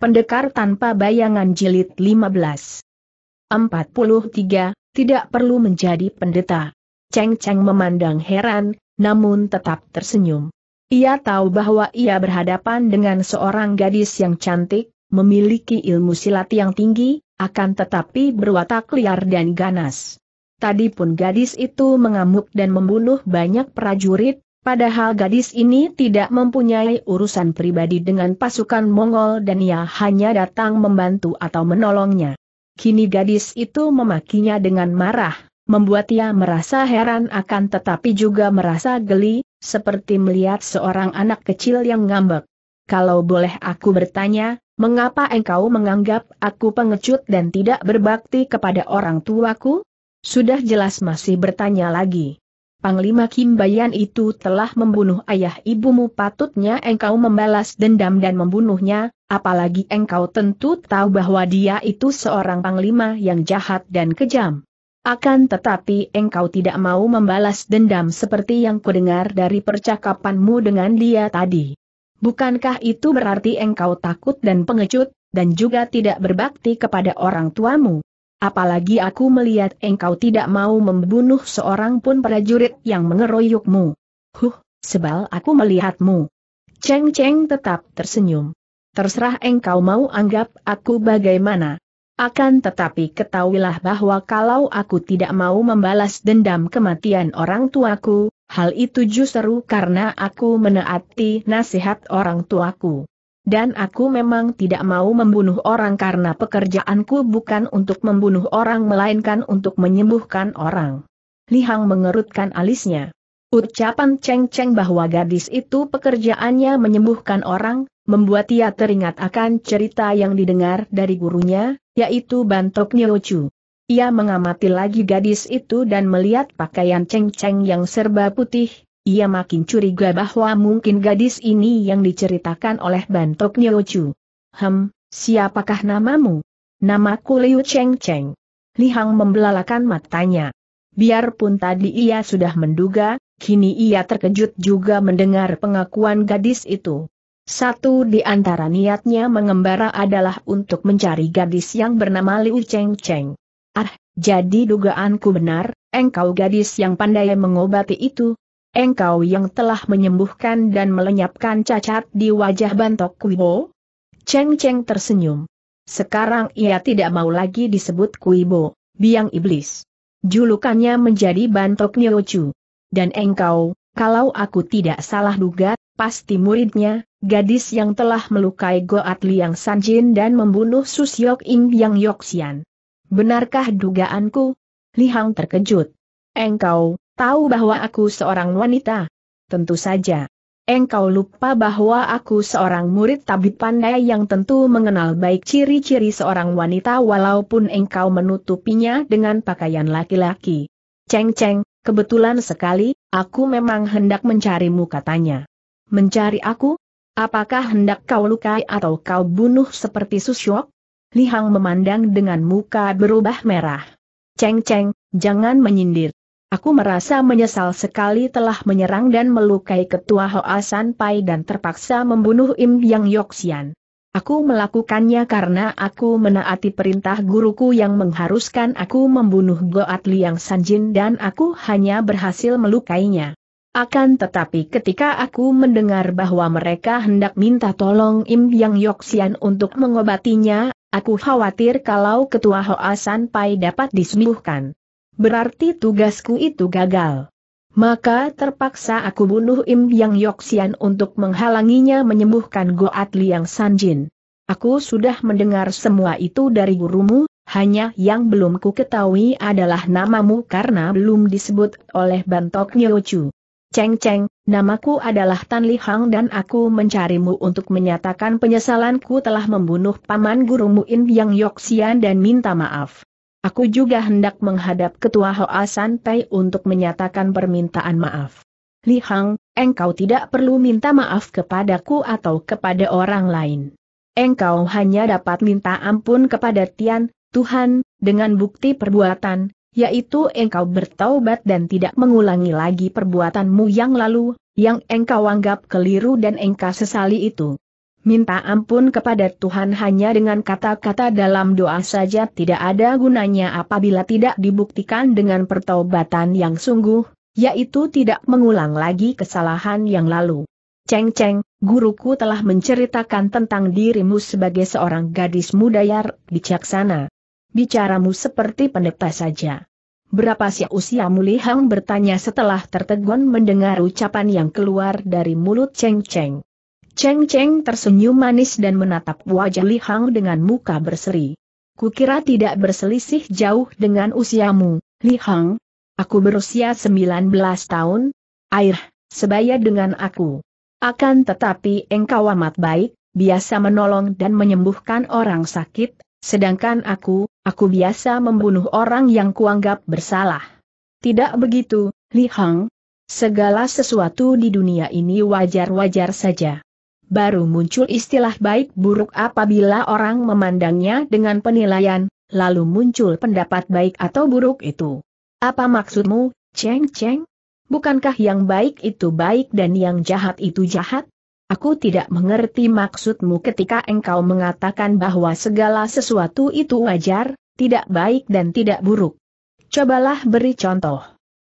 Pendekar tanpa bayangan jilid 15. 43, tidak perlu menjadi pendeta. Cheng Cheng memandang heran, namun tetap tersenyum. Ia tahu bahwa ia berhadapan dengan seorang gadis yang cantik, memiliki ilmu silat yang tinggi, akan tetapi berwatak liar dan ganas. Tadi pun gadis itu mengamuk dan membunuh banyak prajurit, Padahal gadis ini tidak mempunyai urusan pribadi dengan pasukan Mongol dan ia hanya datang membantu atau menolongnya. Kini gadis itu memakinya dengan marah, membuat ia merasa heran akan tetapi juga merasa geli, seperti melihat seorang anak kecil yang ngambek. Kalau boleh aku bertanya, mengapa engkau menganggap aku pengecut dan tidak berbakti kepada orang tuaku? Sudah jelas masih bertanya lagi. Panglima Kim Bayan itu telah membunuh ayah ibumu patutnya engkau membalas dendam dan membunuhnya, apalagi engkau tentu tahu bahwa dia itu seorang panglima yang jahat dan kejam. Akan tetapi engkau tidak mau membalas dendam seperti yang kudengar dari percakapanmu dengan dia tadi. Bukankah itu berarti engkau takut dan pengecut, dan juga tidak berbakti kepada orang tuamu? Apalagi aku melihat engkau tidak mau membunuh seorang pun prajurit yang mengeroyokmu. Huh, sebal aku melihatmu. Cheng Cheng tetap tersenyum. Terserah engkau mau anggap aku bagaimana. Akan tetapi ketahuilah bahwa kalau aku tidak mau membalas dendam kematian orang tuaku, hal itu justru karena aku menaati nasihat orang tuaku dan aku memang tidak mau membunuh orang karena pekerjaanku bukan untuk membunuh orang melainkan untuk menyembuhkan orang. Lihang mengerutkan alisnya. Ucapan Cheng Cheng bahwa gadis itu pekerjaannya menyembuhkan orang, membuat ia teringat akan cerita yang didengar dari gurunya, yaitu Bantok Nyochu. Ia mengamati lagi gadis itu dan melihat pakaian Cheng Cheng yang serba putih, ia makin curiga bahwa mungkin gadis ini yang diceritakan oleh Bantok Nyochu. Hem, siapakah namamu? Namaku Liu Cheng Cheng. Lihang membelalakan matanya. Biarpun tadi ia sudah menduga, kini ia terkejut juga mendengar pengakuan gadis itu. Satu di antara niatnya mengembara adalah untuk mencari gadis yang bernama Liu Cheng Cheng. Ah, jadi dugaanku benar, engkau gadis yang pandai mengobati itu, Engkau yang telah menyembuhkan dan melenyapkan cacat di wajah Bantok Kuibo? Cheng Cheng tersenyum. Sekarang ia tidak mau lagi disebut Kuibo, biang iblis. Julukannya menjadi Bantok Chu. Dan engkau, kalau aku tidak salah duga, pasti muridnya, gadis yang telah melukai Goat Liang Sanjin dan membunuh Susyok Ing Yang Yoxian. Benarkah dugaanku? Lihang terkejut. Engkau, tahu bahwa aku seorang wanita? Tentu saja. Engkau lupa bahwa aku seorang murid tabib pandai yang tentu mengenal baik ciri-ciri seorang wanita walaupun engkau menutupinya dengan pakaian laki-laki. Ceng-ceng, kebetulan sekali, aku memang hendak mencarimu katanya. Mencari aku? Apakah hendak kau lukai atau kau bunuh seperti susyok? Lihang memandang dengan muka berubah merah. Ceng-ceng, jangan menyindir. Aku merasa menyesal sekali telah menyerang dan melukai ketua Hoa San Pai dan terpaksa membunuh Im Yang Yoxian. Aku melakukannya karena aku menaati perintah guruku yang mengharuskan aku membunuh Goat Liang Sanjin dan aku hanya berhasil melukainya. Akan tetapi ketika aku mendengar bahwa mereka hendak minta tolong Im Yang Yoxian untuk mengobatinya, aku khawatir kalau ketua Hoa San Pai dapat disembuhkan. Berarti tugasku itu gagal. Maka terpaksa aku bunuh Im Yang Yoksian untuk menghalanginya menyembuhkan Goat Liang Sanjin. Aku sudah mendengar semua itu dari gurumu, hanya yang belum ku ketahui adalah namamu karena belum disebut oleh Bantok Nyochu. Ceng Ceng, namaku adalah Tan Li Hang dan aku mencarimu untuk menyatakan penyesalanku telah membunuh paman gurumu Im Yang Yoksian dan minta maaf. Aku juga hendak menghadap Ketua Hoa Santai untuk menyatakan permintaan maaf. Li Hang, engkau tidak perlu minta maaf kepadaku atau kepada orang lain. Engkau hanya dapat minta ampun kepada Tian, Tuhan, dengan bukti perbuatan, yaitu engkau bertaubat dan tidak mengulangi lagi perbuatanmu yang lalu, yang engkau anggap keliru dan engkau sesali itu. Minta ampun kepada Tuhan hanya dengan kata-kata dalam doa saja tidak ada gunanya apabila tidak dibuktikan dengan pertobatan yang sungguh, yaitu tidak mengulang lagi kesalahan yang lalu. Ceng Ceng, guruku telah menceritakan tentang dirimu sebagai seorang gadis muda yang bijaksana. Bicaramu seperti pendeta saja. Berapa sih usiamu Li Hang bertanya setelah tertegun mendengar ucapan yang keluar dari mulut Ceng Ceng. Cheng Cheng tersenyum manis dan menatap wajah Li Hang dengan muka berseri. Kukira tidak berselisih jauh dengan usiamu, Li Hang. Aku berusia 19 tahun. Air, sebaya dengan aku. Akan tetapi engkau amat baik, biasa menolong dan menyembuhkan orang sakit, sedangkan aku, aku biasa membunuh orang yang kuanggap bersalah. Tidak begitu, Li Hang. Segala sesuatu di dunia ini wajar-wajar saja baru muncul istilah baik buruk apabila orang memandangnya dengan penilaian, lalu muncul pendapat baik atau buruk itu. Apa maksudmu, Cheng Cheng? Bukankah yang baik itu baik dan yang jahat itu jahat? Aku tidak mengerti maksudmu ketika engkau mengatakan bahwa segala sesuatu itu wajar, tidak baik dan tidak buruk. Cobalah beri contoh.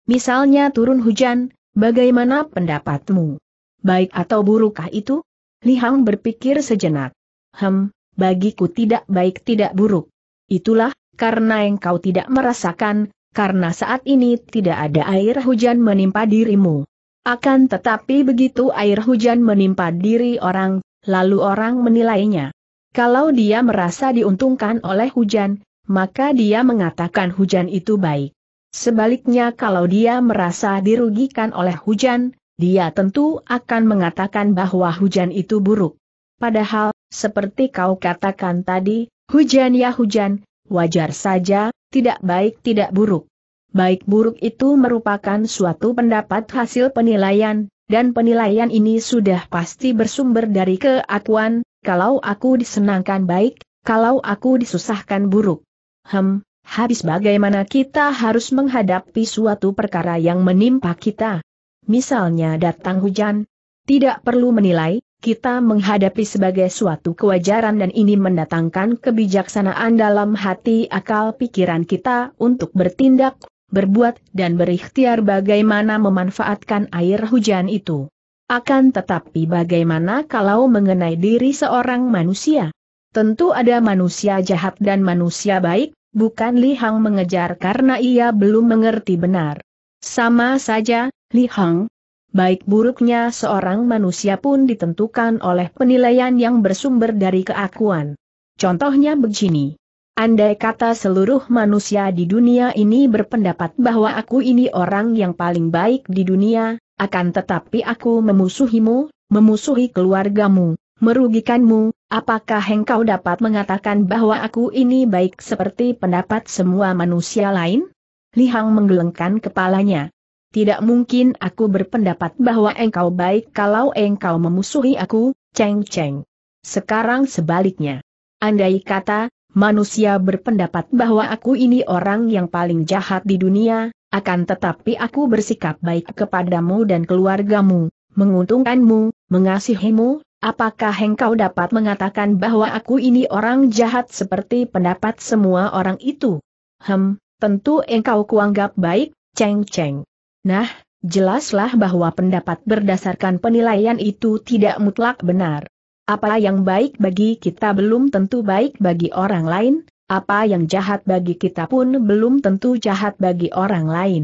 Misalnya turun hujan, bagaimana pendapatmu? Baik atau burukkah itu? Li Hang berpikir sejenak. Hem, bagiku tidak baik tidak buruk. Itulah, karena engkau tidak merasakan, karena saat ini tidak ada air hujan menimpa dirimu. Akan tetapi begitu air hujan menimpa diri orang, lalu orang menilainya. Kalau dia merasa diuntungkan oleh hujan, maka dia mengatakan hujan itu baik. Sebaliknya kalau dia merasa dirugikan oleh hujan, dia tentu akan mengatakan bahwa hujan itu buruk. Padahal, seperti kau katakan tadi, hujan ya hujan, wajar saja, tidak baik tidak buruk. Baik buruk itu merupakan suatu pendapat hasil penilaian, dan penilaian ini sudah pasti bersumber dari keakuan, kalau aku disenangkan baik, kalau aku disusahkan buruk. Hem, habis bagaimana kita harus menghadapi suatu perkara yang menimpa kita? misalnya datang hujan. Tidak perlu menilai, kita menghadapi sebagai suatu kewajaran dan ini mendatangkan kebijaksanaan dalam hati akal pikiran kita untuk bertindak, berbuat dan berikhtiar bagaimana memanfaatkan air hujan itu. Akan tetapi bagaimana kalau mengenai diri seorang manusia? Tentu ada manusia jahat dan manusia baik, bukan lihang mengejar karena ia belum mengerti benar. Sama saja, Li Hang. Baik buruknya seorang manusia pun ditentukan oleh penilaian yang bersumber dari keakuan. Contohnya begini. Andai kata seluruh manusia di dunia ini berpendapat bahwa aku ini orang yang paling baik di dunia, akan tetapi aku memusuhimu, memusuhi keluargamu, merugikanmu, apakah engkau dapat mengatakan bahwa aku ini baik seperti pendapat semua manusia lain? Li Hang menggelengkan kepalanya tidak mungkin aku berpendapat bahwa engkau baik kalau engkau memusuhi aku, Cheng Cheng. Sekarang sebaliknya. Andai kata, manusia berpendapat bahwa aku ini orang yang paling jahat di dunia, akan tetapi aku bersikap baik kepadamu dan keluargamu, menguntungkanmu, mengasihimu, apakah engkau dapat mengatakan bahwa aku ini orang jahat seperti pendapat semua orang itu? Hem, tentu engkau kuanggap baik, Cheng Cheng. Nah, jelaslah bahwa pendapat berdasarkan penilaian itu tidak mutlak benar. Apa yang baik bagi kita belum tentu baik bagi orang lain, apa yang jahat bagi kita pun belum tentu jahat bagi orang lain.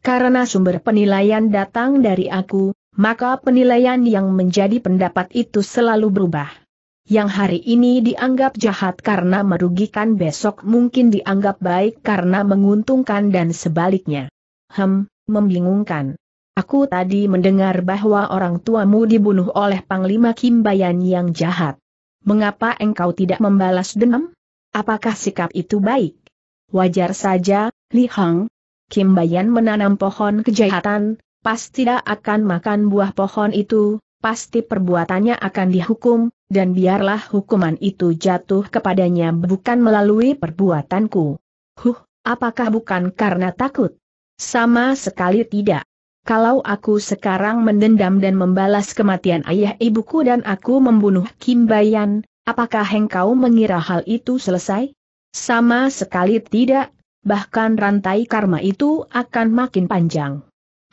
Karena sumber penilaian datang dari aku, maka penilaian yang menjadi pendapat itu selalu berubah. Yang hari ini dianggap jahat karena merugikan besok mungkin dianggap baik karena menguntungkan dan sebaliknya. Hem, membingungkan. Aku tadi mendengar bahwa orang tuamu dibunuh oleh Panglima Kim Bayan yang jahat. Mengapa engkau tidak membalas dendam? Apakah sikap itu baik? Wajar saja, Li Hang. Bayan menanam pohon kejahatan, pasti tidak akan makan buah pohon itu, pasti perbuatannya akan dihukum, dan biarlah hukuman itu jatuh kepadanya bukan melalui perbuatanku. Huh, apakah bukan karena takut? Sama sekali tidak. Kalau aku sekarang mendendam dan membalas kematian ayah ibuku dan aku membunuh Kim Bayan, apakah engkau mengira hal itu selesai? Sama sekali tidak, bahkan rantai karma itu akan makin panjang.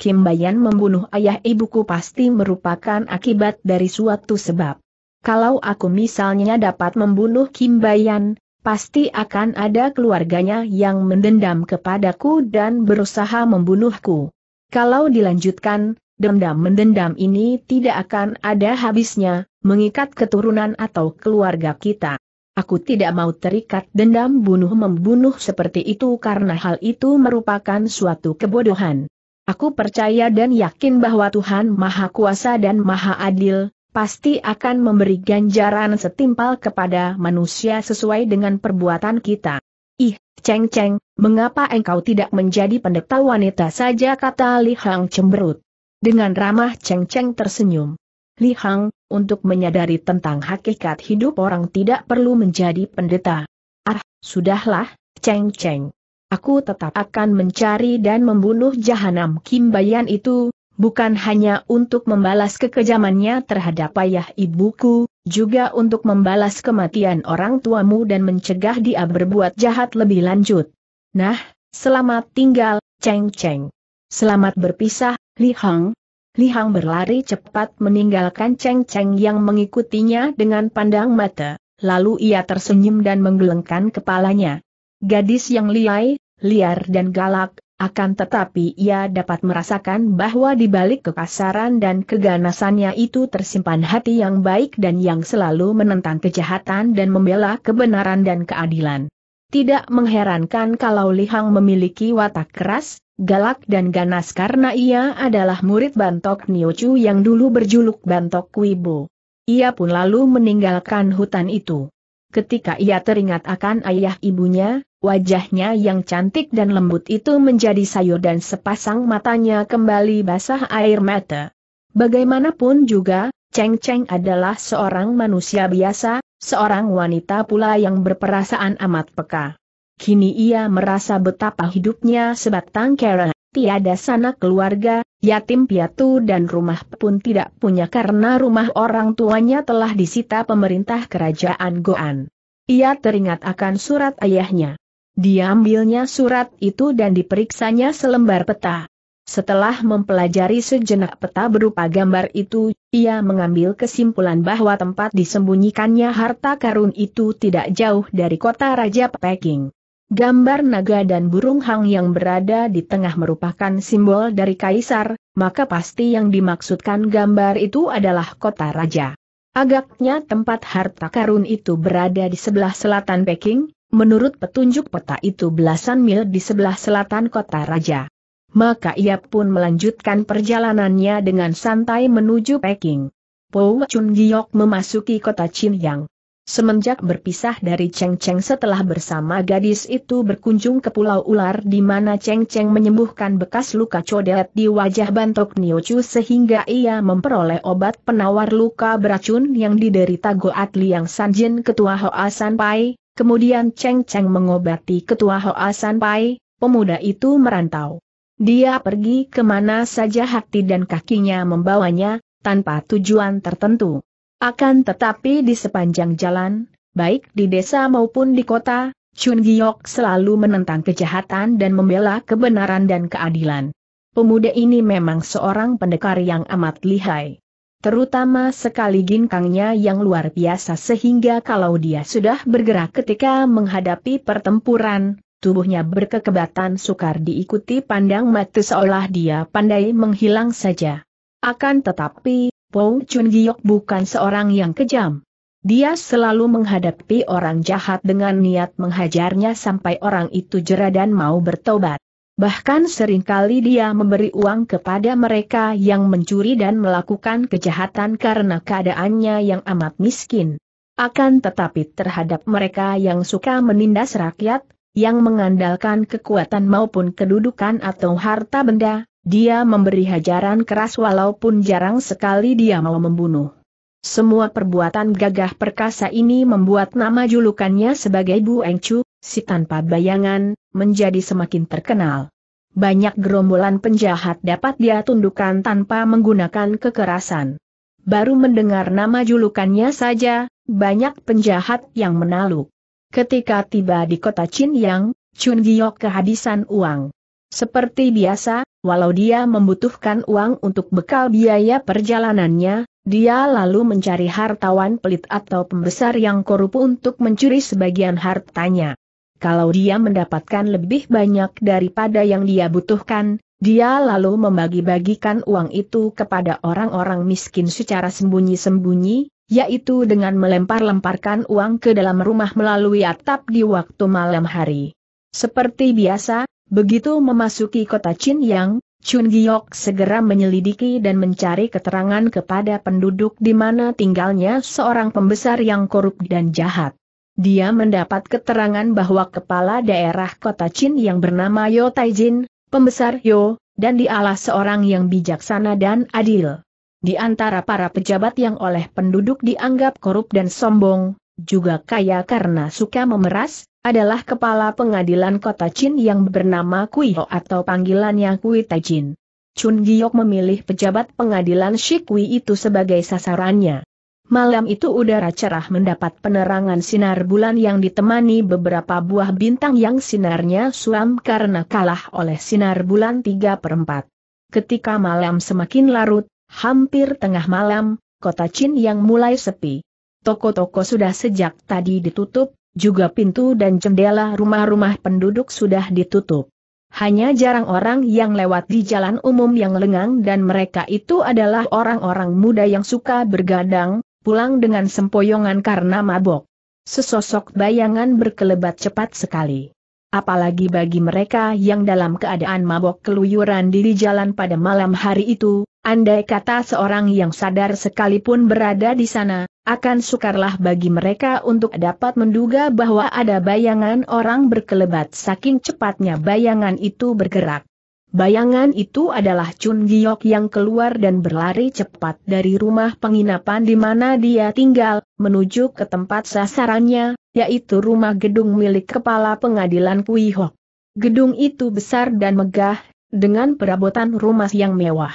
Kim Bayan membunuh ayah ibuku pasti merupakan akibat dari suatu sebab. Kalau aku misalnya dapat membunuh Kim Bayan, pasti akan ada keluarganya yang mendendam kepadaku dan berusaha membunuhku. Kalau dilanjutkan, dendam mendendam ini tidak akan ada habisnya, mengikat keturunan atau keluarga kita. Aku tidak mau terikat dendam bunuh-membunuh seperti itu karena hal itu merupakan suatu kebodohan. Aku percaya dan yakin bahwa Tuhan Maha Kuasa dan Maha Adil, pasti akan memberi ganjaran setimpal kepada manusia sesuai dengan perbuatan kita. Ih, Cheng Cheng, mengapa engkau tidak menjadi pendeta wanita saja kata Li Hang cemberut. Dengan ramah Cheng Cheng tersenyum. Li Hang, untuk menyadari tentang hakikat hidup orang tidak perlu menjadi pendeta. Ah, sudahlah, Cheng Cheng. Aku tetap akan mencari dan membunuh jahanam Kim Bayan itu, bukan hanya untuk membalas kekejamannya terhadap ayah ibuku, juga untuk membalas kematian orang tuamu dan mencegah dia berbuat jahat lebih lanjut. Nah, selamat tinggal, Cheng Cheng. Selamat berpisah, Li Hang. Li Hang berlari cepat meninggalkan Cheng Cheng yang mengikutinya dengan pandang mata, lalu ia tersenyum dan menggelengkan kepalanya. Gadis yang liai, liar dan galak, akan tetapi ia dapat merasakan bahwa di balik kekasaran dan keganasannya itu tersimpan hati yang baik dan yang selalu menentang kejahatan dan membela kebenaran dan keadilan. Tidak mengherankan kalau Lihang memiliki watak keras, galak dan ganas karena ia adalah murid Bantok Niochu yang dulu berjuluk Bantok Wibo. Ia pun lalu meninggalkan hutan itu. Ketika ia teringat akan ayah ibunya, wajahnya yang cantik dan lembut itu menjadi sayur dan sepasang matanya kembali basah air mata. Bagaimanapun juga, Cheng Cheng adalah seorang manusia biasa, seorang wanita pula yang berperasaan amat peka. Kini ia merasa betapa hidupnya sebatang kera, tiada sanak keluarga, yatim piatu dan rumah pun tidak punya karena rumah orang tuanya telah disita pemerintah kerajaan Goan. Ia teringat akan surat ayahnya. Diambilnya surat itu dan diperiksanya selembar peta. Setelah mempelajari sejenak peta berupa gambar itu, ia mengambil kesimpulan bahwa tempat disembunyikannya harta karun itu tidak jauh dari kota Raja Peking. Gambar naga dan burung hang yang berada di tengah merupakan simbol dari kaisar, maka pasti yang dimaksudkan gambar itu adalah kota raja. Agaknya tempat harta karun itu berada di sebelah selatan Peking, menurut petunjuk peta itu belasan mil di sebelah selatan kota raja. Maka ia pun melanjutkan perjalanannya dengan santai menuju Peking. Pou Chun Giok memasuki kota Yang. Semenjak berpisah dari Cheng Cheng setelah bersama gadis itu berkunjung ke Pulau Ular di mana Cheng Cheng menyembuhkan bekas luka codet di wajah Bantok Niochu sehingga ia memperoleh obat penawar luka beracun yang diderita Goat Liang Sanjin Ketua Hoa Sanpai, kemudian Cheng Cheng mengobati Ketua Hoa Sanpai, pemuda itu merantau. Dia pergi kemana saja hati dan kakinya membawanya, tanpa tujuan tertentu. Akan tetapi di sepanjang jalan, baik di desa maupun di kota, Chun Giok selalu menentang kejahatan dan membela kebenaran dan keadilan. Pemuda ini memang seorang pendekar yang amat lihai. Terutama sekali ginkangnya yang luar biasa sehingga kalau dia sudah bergerak ketika menghadapi pertempuran, tubuhnya berkekebatan sukar diikuti pandang mata seolah dia pandai menghilang saja. Akan tetapi, Pou Chun Giok bukan seorang yang kejam. Dia selalu menghadapi orang jahat dengan niat menghajarnya sampai orang itu jera dan mau bertobat. Bahkan seringkali dia memberi uang kepada mereka yang mencuri dan melakukan kejahatan karena keadaannya yang amat miskin. Akan tetapi terhadap mereka yang suka menindas rakyat, yang mengandalkan kekuatan maupun kedudukan atau harta benda, dia memberi hajaran keras walaupun jarang sekali dia mau membunuh. Semua perbuatan gagah perkasa ini membuat nama julukannya sebagai Bu Engcu, si tanpa bayangan, menjadi semakin terkenal. Banyak gerombolan penjahat dapat dia tundukkan tanpa menggunakan kekerasan. Baru mendengar nama julukannya saja, banyak penjahat yang menaluk. Ketika tiba di kota Chin Yang, Chun Giok kehabisan uang. Seperti biasa, walau dia membutuhkan uang untuk bekal biaya perjalanannya, dia lalu mencari hartawan pelit atau pembesar yang korup untuk mencuri sebagian hartanya. Kalau dia mendapatkan lebih banyak daripada yang dia butuhkan, dia lalu membagi-bagikan uang itu kepada orang-orang miskin secara sembunyi-sembunyi, yaitu dengan melempar-lemparkan uang ke dalam rumah melalui atap di waktu malam hari. Seperti biasa, Begitu memasuki kota Yang, Chun Giok segera menyelidiki dan mencari keterangan kepada penduduk di mana tinggalnya seorang pembesar yang korup dan jahat. Dia mendapat keterangan bahwa kepala daerah kota Chin yang bernama Yo Taijin, pembesar Yo, dan dialah seorang yang bijaksana dan adil. Di antara para pejabat yang oleh penduduk dianggap korup dan sombong, juga kaya karena suka memeras, adalah kepala pengadilan kota Chin yang bernama Kuiho atau panggilannya Kui Taijin. Chun Giok memilih pejabat pengadilan Shikui itu sebagai sasarannya. Malam itu udara cerah mendapat penerangan sinar bulan yang ditemani beberapa buah bintang yang sinarnya suam karena kalah oleh sinar bulan 3 per 4. Ketika malam semakin larut, hampir tengah malam, kota Chin yang mulai sepi. Toko-toko sudah sejak tadi ditutup, juga pintu dan jendela rumah-rumah penduduk sudah ditutup. Hanya jarang orang yang lewat di jalan umum yang lengang dan mereka itu adalah orang-orang muda yang suka bergadang, pulang dengan sempoyongan karena mabok. Sesosok bayangan berkelebat cepat sekali. Apalagi bagi mereka yang dalam keadaan mabok keluyuran di jalan pada malam hari itu, Andai kata seorang yang sadar sekalipun berada di sana, akan sukarlah bagi mereka untuk dapat menduga bahwa ada bayangan orang berkelebat saking cepatnya bayangan itu bergerak. Bayangan itu adalah Chun Giok yang keluar dan berlari cepat dari rumah penginapan di mana dia tinggal, menuju ke tempat sasarannya, yaitu rumah gedung milik Kepala Pengadilan Kui Hok. Gedung itu besar dan megah, dengan perabotan rumah yang mewah.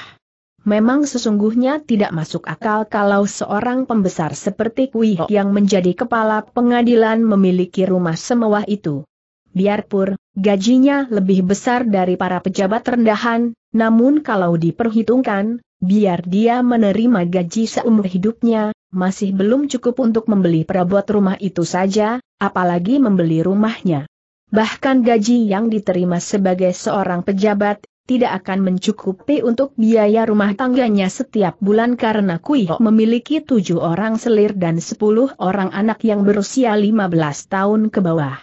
Memang sesungguhnya tidak masuk akal kalau seorang pembesar seperti Kui Ho yang menjadi kepala pengadilan memiliki rumah semewah itu. Biarpun gajinya lebih besar dari para pejabat rendahan, namun kalau diperhitungkan, biar dia menerima gaji seumur hidupnya, masih belum cukup untuk membeli perabot rumah itu saja, apalagi membeli rumahnya. Bahkan gaji yang diterima sebagai seorang pejabat tidak akan mencukupi untuk biaya rumah tangganya setiap bulan karena Kuiho memiliki tujuh orang selir dan sepuluh orang anak yang berusia 15 tahun ke bawah.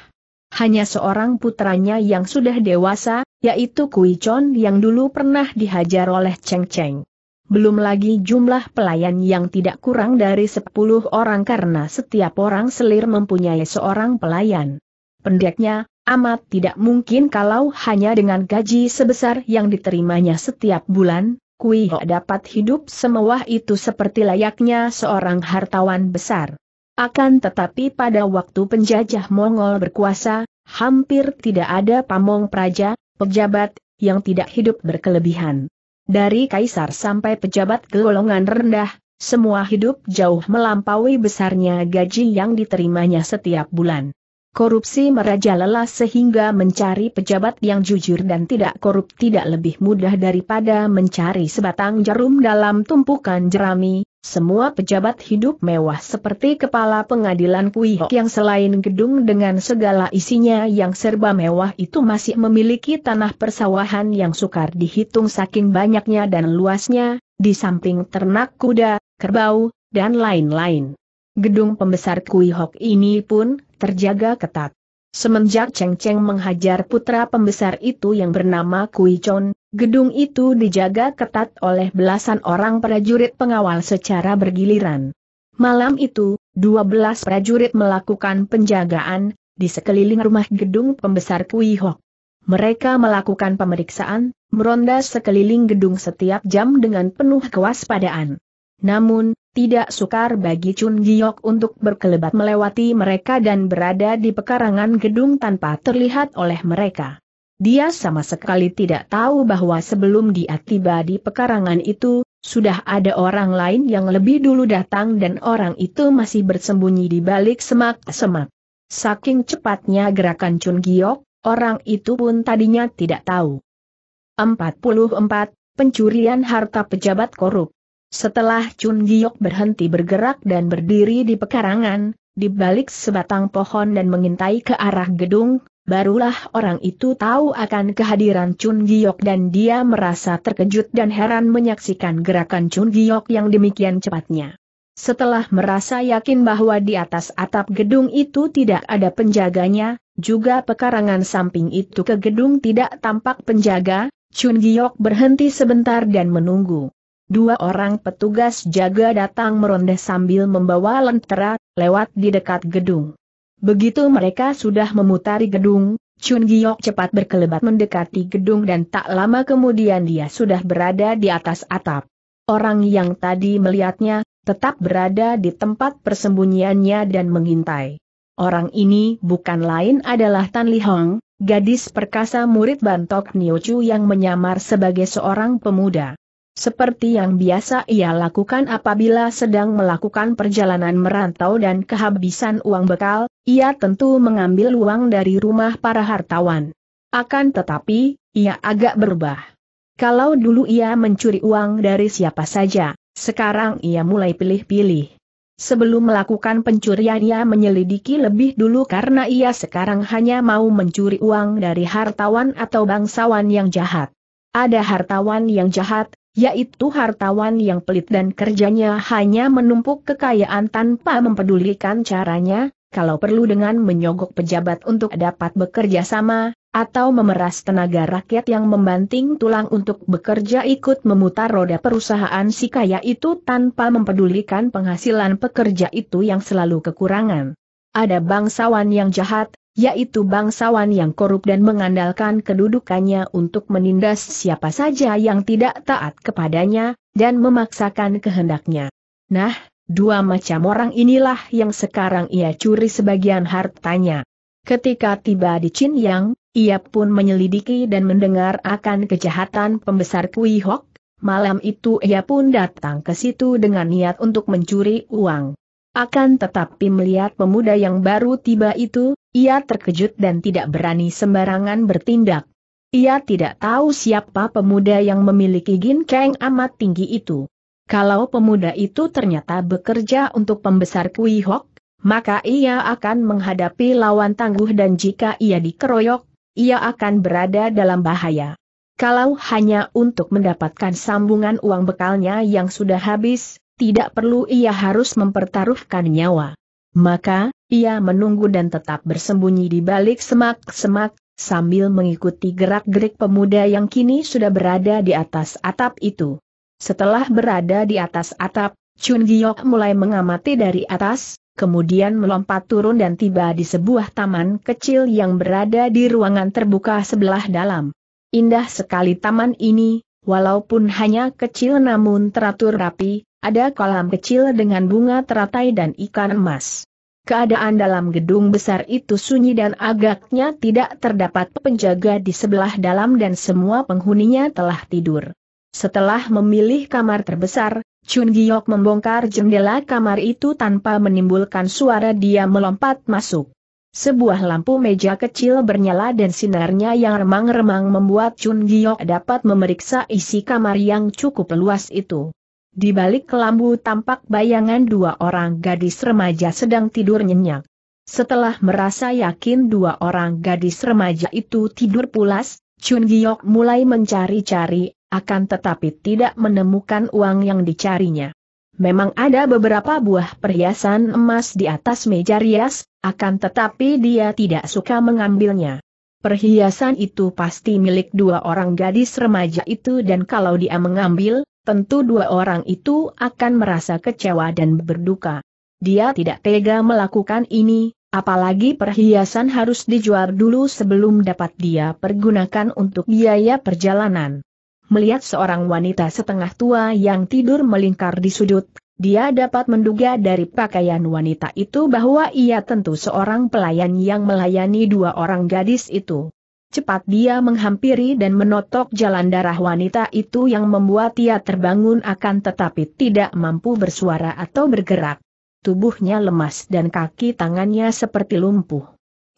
Hanya seorang putranya yang sudah dewasa, yaitu Kui Chon yang dulu pernah dihajar oleh Cheng Cheng. Belum lagi jumlah pelayan yang tidak kurang dari 10 orang karena setiap orang selir mempunyai seorang pelayan. Pendeknya, Amat tidak mungkin kalau hanya dengan gaji sebesar yang diterimanya setiap bulan, Kui Ho oh. dapat hidup semewah itu seperti layaknya seorang hartawan besar. Akan tetapi pada waktu penjajah Mongol berkuasa, hampir tidak ada pamong praja, pejabat, yang tidak hidup berkelebihan. Dari kaisar sampai pejabat golongan rendah, semua hidup jauh melampaui besarnya gaji yang diterimanya setiap bulan. Korupsi merajalela sehingga mencari pejabat yang jujur dan tidak korup tidak lebih mudah daripada mencari sebatang jarum dalam tumpukan jerami, semua pejabat hidup mewah seperti kepala pengadilan Kuihok yang selain gedung dengan segala isinya yang serba mewah itu masih memiliki tanah persawahan yang sukar dihitung saking banyaknya dan luasnya, di samping ternak kuda, kerbau, dan lain-lain. Gedung pembesar Kuihok ini pun, terjaga ketat. Semenjak Cheng Cheng menghajar putra pembesar itu yang bernama Kui Chon, gedung itu dijaga ketat oleh belasan orang prajurit pengawal secara bergiliran. Malam itu, 12 prajurit melakukan penjagaan di sekeliling rumah gedung pembesar Kui Hok. Mereka melakukan pemeriksaan, meronda sekeliling gedung setiap jam dengan penuh kewaspadaan. Namun, tidak sukar bagi Chun Giok untuk berkelebat melewati mereka dan berada di pekarangan gedung tanpa terlihat oleh mereka. Dia sama sekali tidak tahu bahwa sebelum dia tiba di pekarangan itu, sudah ada orang lain yang lebih dulu datang dan orang itu masih bersembunyi di balik semak-semak. Saking cepatnya gerakan Chun Giok, orang itu pun tadinya tidak tahu. 44. Pencurian harta pejabat korup setelah Chun Giok berhenti bergerak dan berdiri di pekarangan, di balik sebatang pohon dan mengintai ke arah gedung, barulah orang itu tahu akan kehadiran Chun Giok dan dia merasa terkejut dan heran menyaksikan gerakan Chun Giok yang demikian cepatnya. Setelah merasa yakin bahwa di atas atap gedung itu tidak ada penjaganya, juga pekarangan samping itu ke gedung tidak tampak penjaga, Chun Giok berhenti sebentar dan menunggu. Dua orang petugas jaga datang meronda sambil membawa lentera, lewat di dekat gedung. Begitu mereka sudah memutari gedung, Chun Giok cepat berkelebat mendekati gedung dan tak lama kemudian dia sudah berada di atas atap. Orang yang tadi melihatnya, tetap berada di tempat persembunyiannya dan mengintai. Orang ini bukan lain adalah Tan Li Hong, gadis perkasa murid Bantok Chu yang menyamar sebagai seorang pemuda. Seperti yang biasa ia lakukan apabila sedang melakukan perjalanan merantau dan kehabisan uang bekal, ia tentu mengambil uang dari rumah para hartawan. Akan tetapi, ia agak berubah. Kalau dulu ia mencuri uang dari siapa saja, sekarang ia mulai pilih-pilih. Sebelum melakukan pencurian ia menyelidiki lebih dulu karena ia sekarang hanya mau mencuri uang dari hartawan atau bangsawan yang jahat. Ada hartawan yang jahat, yaitu hartawan yang pelit dan kerjanya hanya menumpuk kekayaan tanpa mempedulikan caranya, kalau perlu dengan menyogok pejabat untuk dapat bekerja sama, atau memeras tenaga rakyat yang membanting tulang untuk bekerja ikut memutar roda perusahaan si kaya itu tanpa mempedulikan penghasilan pekerja itu yang selalu kekurangan. Ada bangsawan yang jahat, yaitu bangsawan yang korup dan mengandalkan kedudukannya untuk menindas siapa saja yang tidak taat kepadanya, dan memaksakan kehendaknya. Nah, dua macam orang inilah yang sekarang ia curi sebagian hartanya. Ketika tiba di Chin Yang, ia pun menyelidiki dan mendengar akan kejahatan pembesar Kui Hok, malam itu ia pun datang ke situ dengan niat untuk mencuri uang. Akan tetapi melihat pemuda yang baru tiba itu, ia terkejut dan tidak berani sembarangan bertindak. Ia tidak tahu siapa pemuda yang memiliki ginkeng amat tinggi itu. Kalau pemuda itu ternyata bekerja untuk pembesar Kui Hok, maka ia akan menghadapi lawan tangguh dan jika ia dikeroyok, ia akan berada dalam bahaya. Kalau hanya untuk mendapatkan sambungan uang bekalnya yang sudah habis, tidak perlu ia harus mempertaruhkan nyawa. Maka, ia menunggu dan tetap bersembunyi di balik semak-semak, sambil mengikuti gerak-gerik pemuda yang kini sudah berada di atas atap itu. Setelah berada di atas atap, Chun Giok mulai mengamati dari atas, kemudian melompat turun dan tiba di sebuah taman kecil yang berada di ruangan terbuka sebelah dalam. Indah sekali taman ini, Walaupun hanya kecil namun teratur rapi, ada kolam kecil dengan bunga teratai dan ikan emas. Keadaan dalam gedung besar itu sunyi dan agaknya tidak terdapat penjaga di sebelah dalam dan semua penghuninya telah tidur. Setelah memilih kamar terbesar, Chun Giok membongkar jendela kamar itu tanpa menimbulkan suara dia melompat masuk. Sebuah lampu meja kecil bernyala dan sinarnya yang remang-remang membuat Chun Giok dapat memeriksa isi kamar yang cukup luas itu. Di balik kelambu tampak bayangan dua orang gadis remaja sedang tidur nyenyak. Setelah merasa yakin dua orang gadis remaja itu tidur pulas, Chun Giok mulai mencari-cari, akan tetapi tidak menemukan uang yang dicarinya. Memang ada beberapa buah perhiasan emas di atas meja rias, akan tetapi dia tidak suka mengambilnya. Perhiasan itu pasti milik dua orang gadis remaja itu dan kalau dia mengambil, tentu dua orang itu akan merasa kecewa dan berduka. Dia tidak tega melakukan ini, apalagi perhiasan harus dijual dulu sebelum dapat dia pergunakan untuk biaya perjalanan melihat seorang wanita setengah tua yang tidur melingkar di sudut, dia dapat menduga dari pakaian wanita itu bahwa ia tentu seorang pelayan yang melayani dua orang gadis itu. Cepat dia menghampiri dan menotok jalan darah wanita itu yang membuat ia terbangun akan tetapi tidak mampu bersuara atau bergerak. Tubuhnya lemas dan kaki tangannya seperti lumpuh.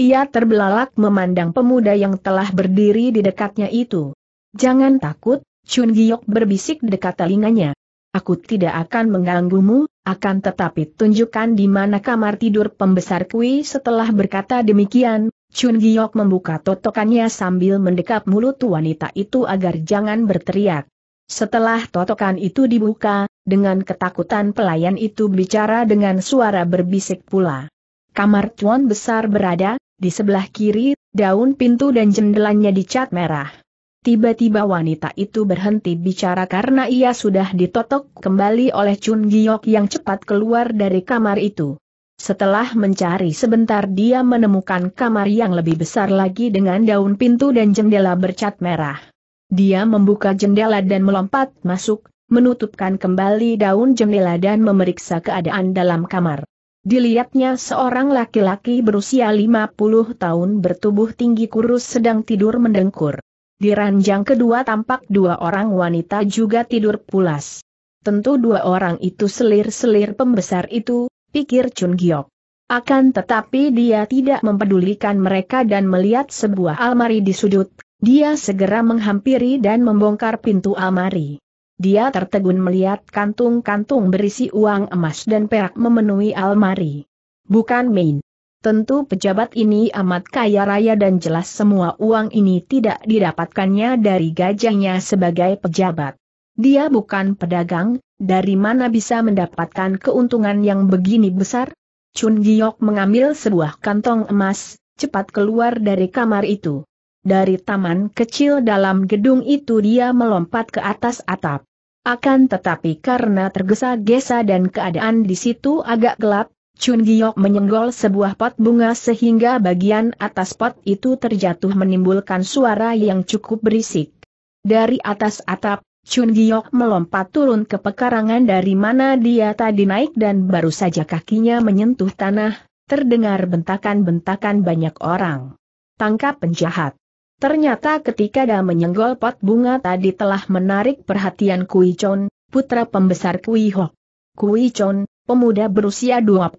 Ia terbelalak memandang pemuda yang telah berdiri di dekatnya itu. Jangan takut, Chun Giok berbisik dekat telinganya. Aku tidak akan mengganggumu, akan tetapi tunjukkan di mana kamar tidur pembesar kui setelah berkata demikian, Chun Giok membuka totokannya sambil mendekap mulut wanita itu agar jangan berteriak. Setelah totokan itu dibuka, dengan ketakutan pelayan itu bicara dengan suara berbisik pula. Kamar tuan besar berada, di sebelah kiri, daun pintu dan jendelanya dicat merah. Tiba-tiba wanita itu berhenti bicara karena ia sudah ditotok kembali oleh Chun Giok yang cepat keluar dari kamar itu. Setelah mencari sebentar dia menemukan kamar yang lebih besar lagi dengan daun pintu dan jendela bercat merah. Dia membuka jendela dan melompat masuk, menutupkan kembali daun jendela dan memeriksa keadaan dalam kamar. Dilihatnya seorang laki-laki berusia 50 tahun bertubuh tinggi kurus sedang tidur mendengkur. Di ranjang kedua tampak dua orang wanita juga tidur pulas. Tentu dua orang itu selir-selir pembesar itu, pikir Chun Giok. Akan tetapi dia tidak mempedulikan mereka dan melihat sebuah almari di sudut, dia segera menghampiri dan membongkar pintu almari. Dia tertegun melihat kantung-kantung berisi uang emas dan perak memenuhi almari. Bukan main. Tentu pejabat ini amat kaya raya dan jelas semua uang ini tidak didapatkannya dari gajahnya sebagai pejabat. Dia bukan pedagang, dari mana bisa mendapatkan keuntungan yang begini besar? Chun Giok mengambil sebuah kantong emas, cepat keluar dari kamar itu. Dari taman kecil dalam gedung itu dia melompat ke atas atap. Akan tetapi karena tergesa-gesa dan keadaan di situ agak gelap, Chun Giok menyenggol sebuah pot bunga sehingga bagian atas pot itu terjatuh menimbulkan suara yang cukup berisik. Dari atas atap, Chun Giok melompat turun ke pekarangan dari mana dia tadi naik dan baru saja kakinya menyentuh tanah, terdengar bentakan-bentakan banyak orang. Tangkap penjahat. Ternyata ketika dia menyenggol pot bunga tadi telah menarik perhatian Kui Chon, putra pembesar Kui Hok. Kui Chon, pemuda berusia 21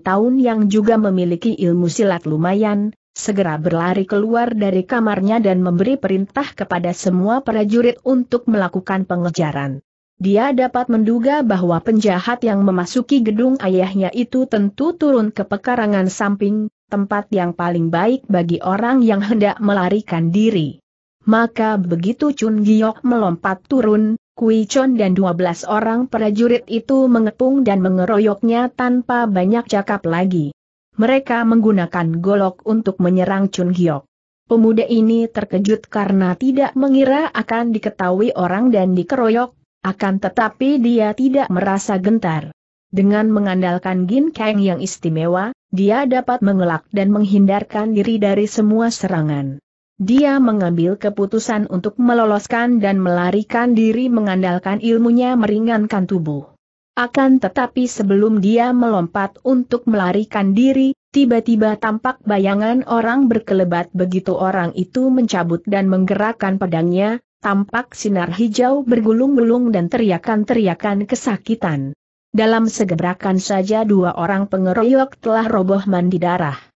tahun yang juga memiliki ilmu silat lumayan, segera berlari keluar dari kamarnya dan memberi perintah kepada semua prajurit untuk melakukan pengejaran. Dia dapat menduga bahwa penjahat yang memasuki gedung ayahnya itu tentu turun ke pekarangan samping, tempat yang paling baik bagi orang yang hendak melarikan diri. Maka begitu Chun Giok melompat turun, Kui Chon dan 12 orang prajurit itu mengepung dan mengeroyoknya tanpa banyak cakap lagi. Mereka menggunakan golok untuk menyerang Chun Hyok. Pemuda ini terkejut karena tidak mengira akan diketahui orang dan dikeroyok, akan tetapi dia tidak merasa gentar. Dengan mengandalkan Gin Kang yang istimewa, dia dapat mengelak dan menghindarkan diri dari semua serangan. Dia mengambil keputusan untuk meloloskan dan melarikan diri mengandalkan ilmunya meringankan tubuh. Akan tetapi sebelum dia melompat untuk melarikan diri, tiba-tiba tampak bayangan orang berkelebat begitu orang itu mencabut dan menggerakkan pedangnya, tampak sinar hijau bergulung-gulung dan teriakan-teriakan kesakitan. Dalam segebrakan saja dua orang pengeroyok telah roboh mandi darah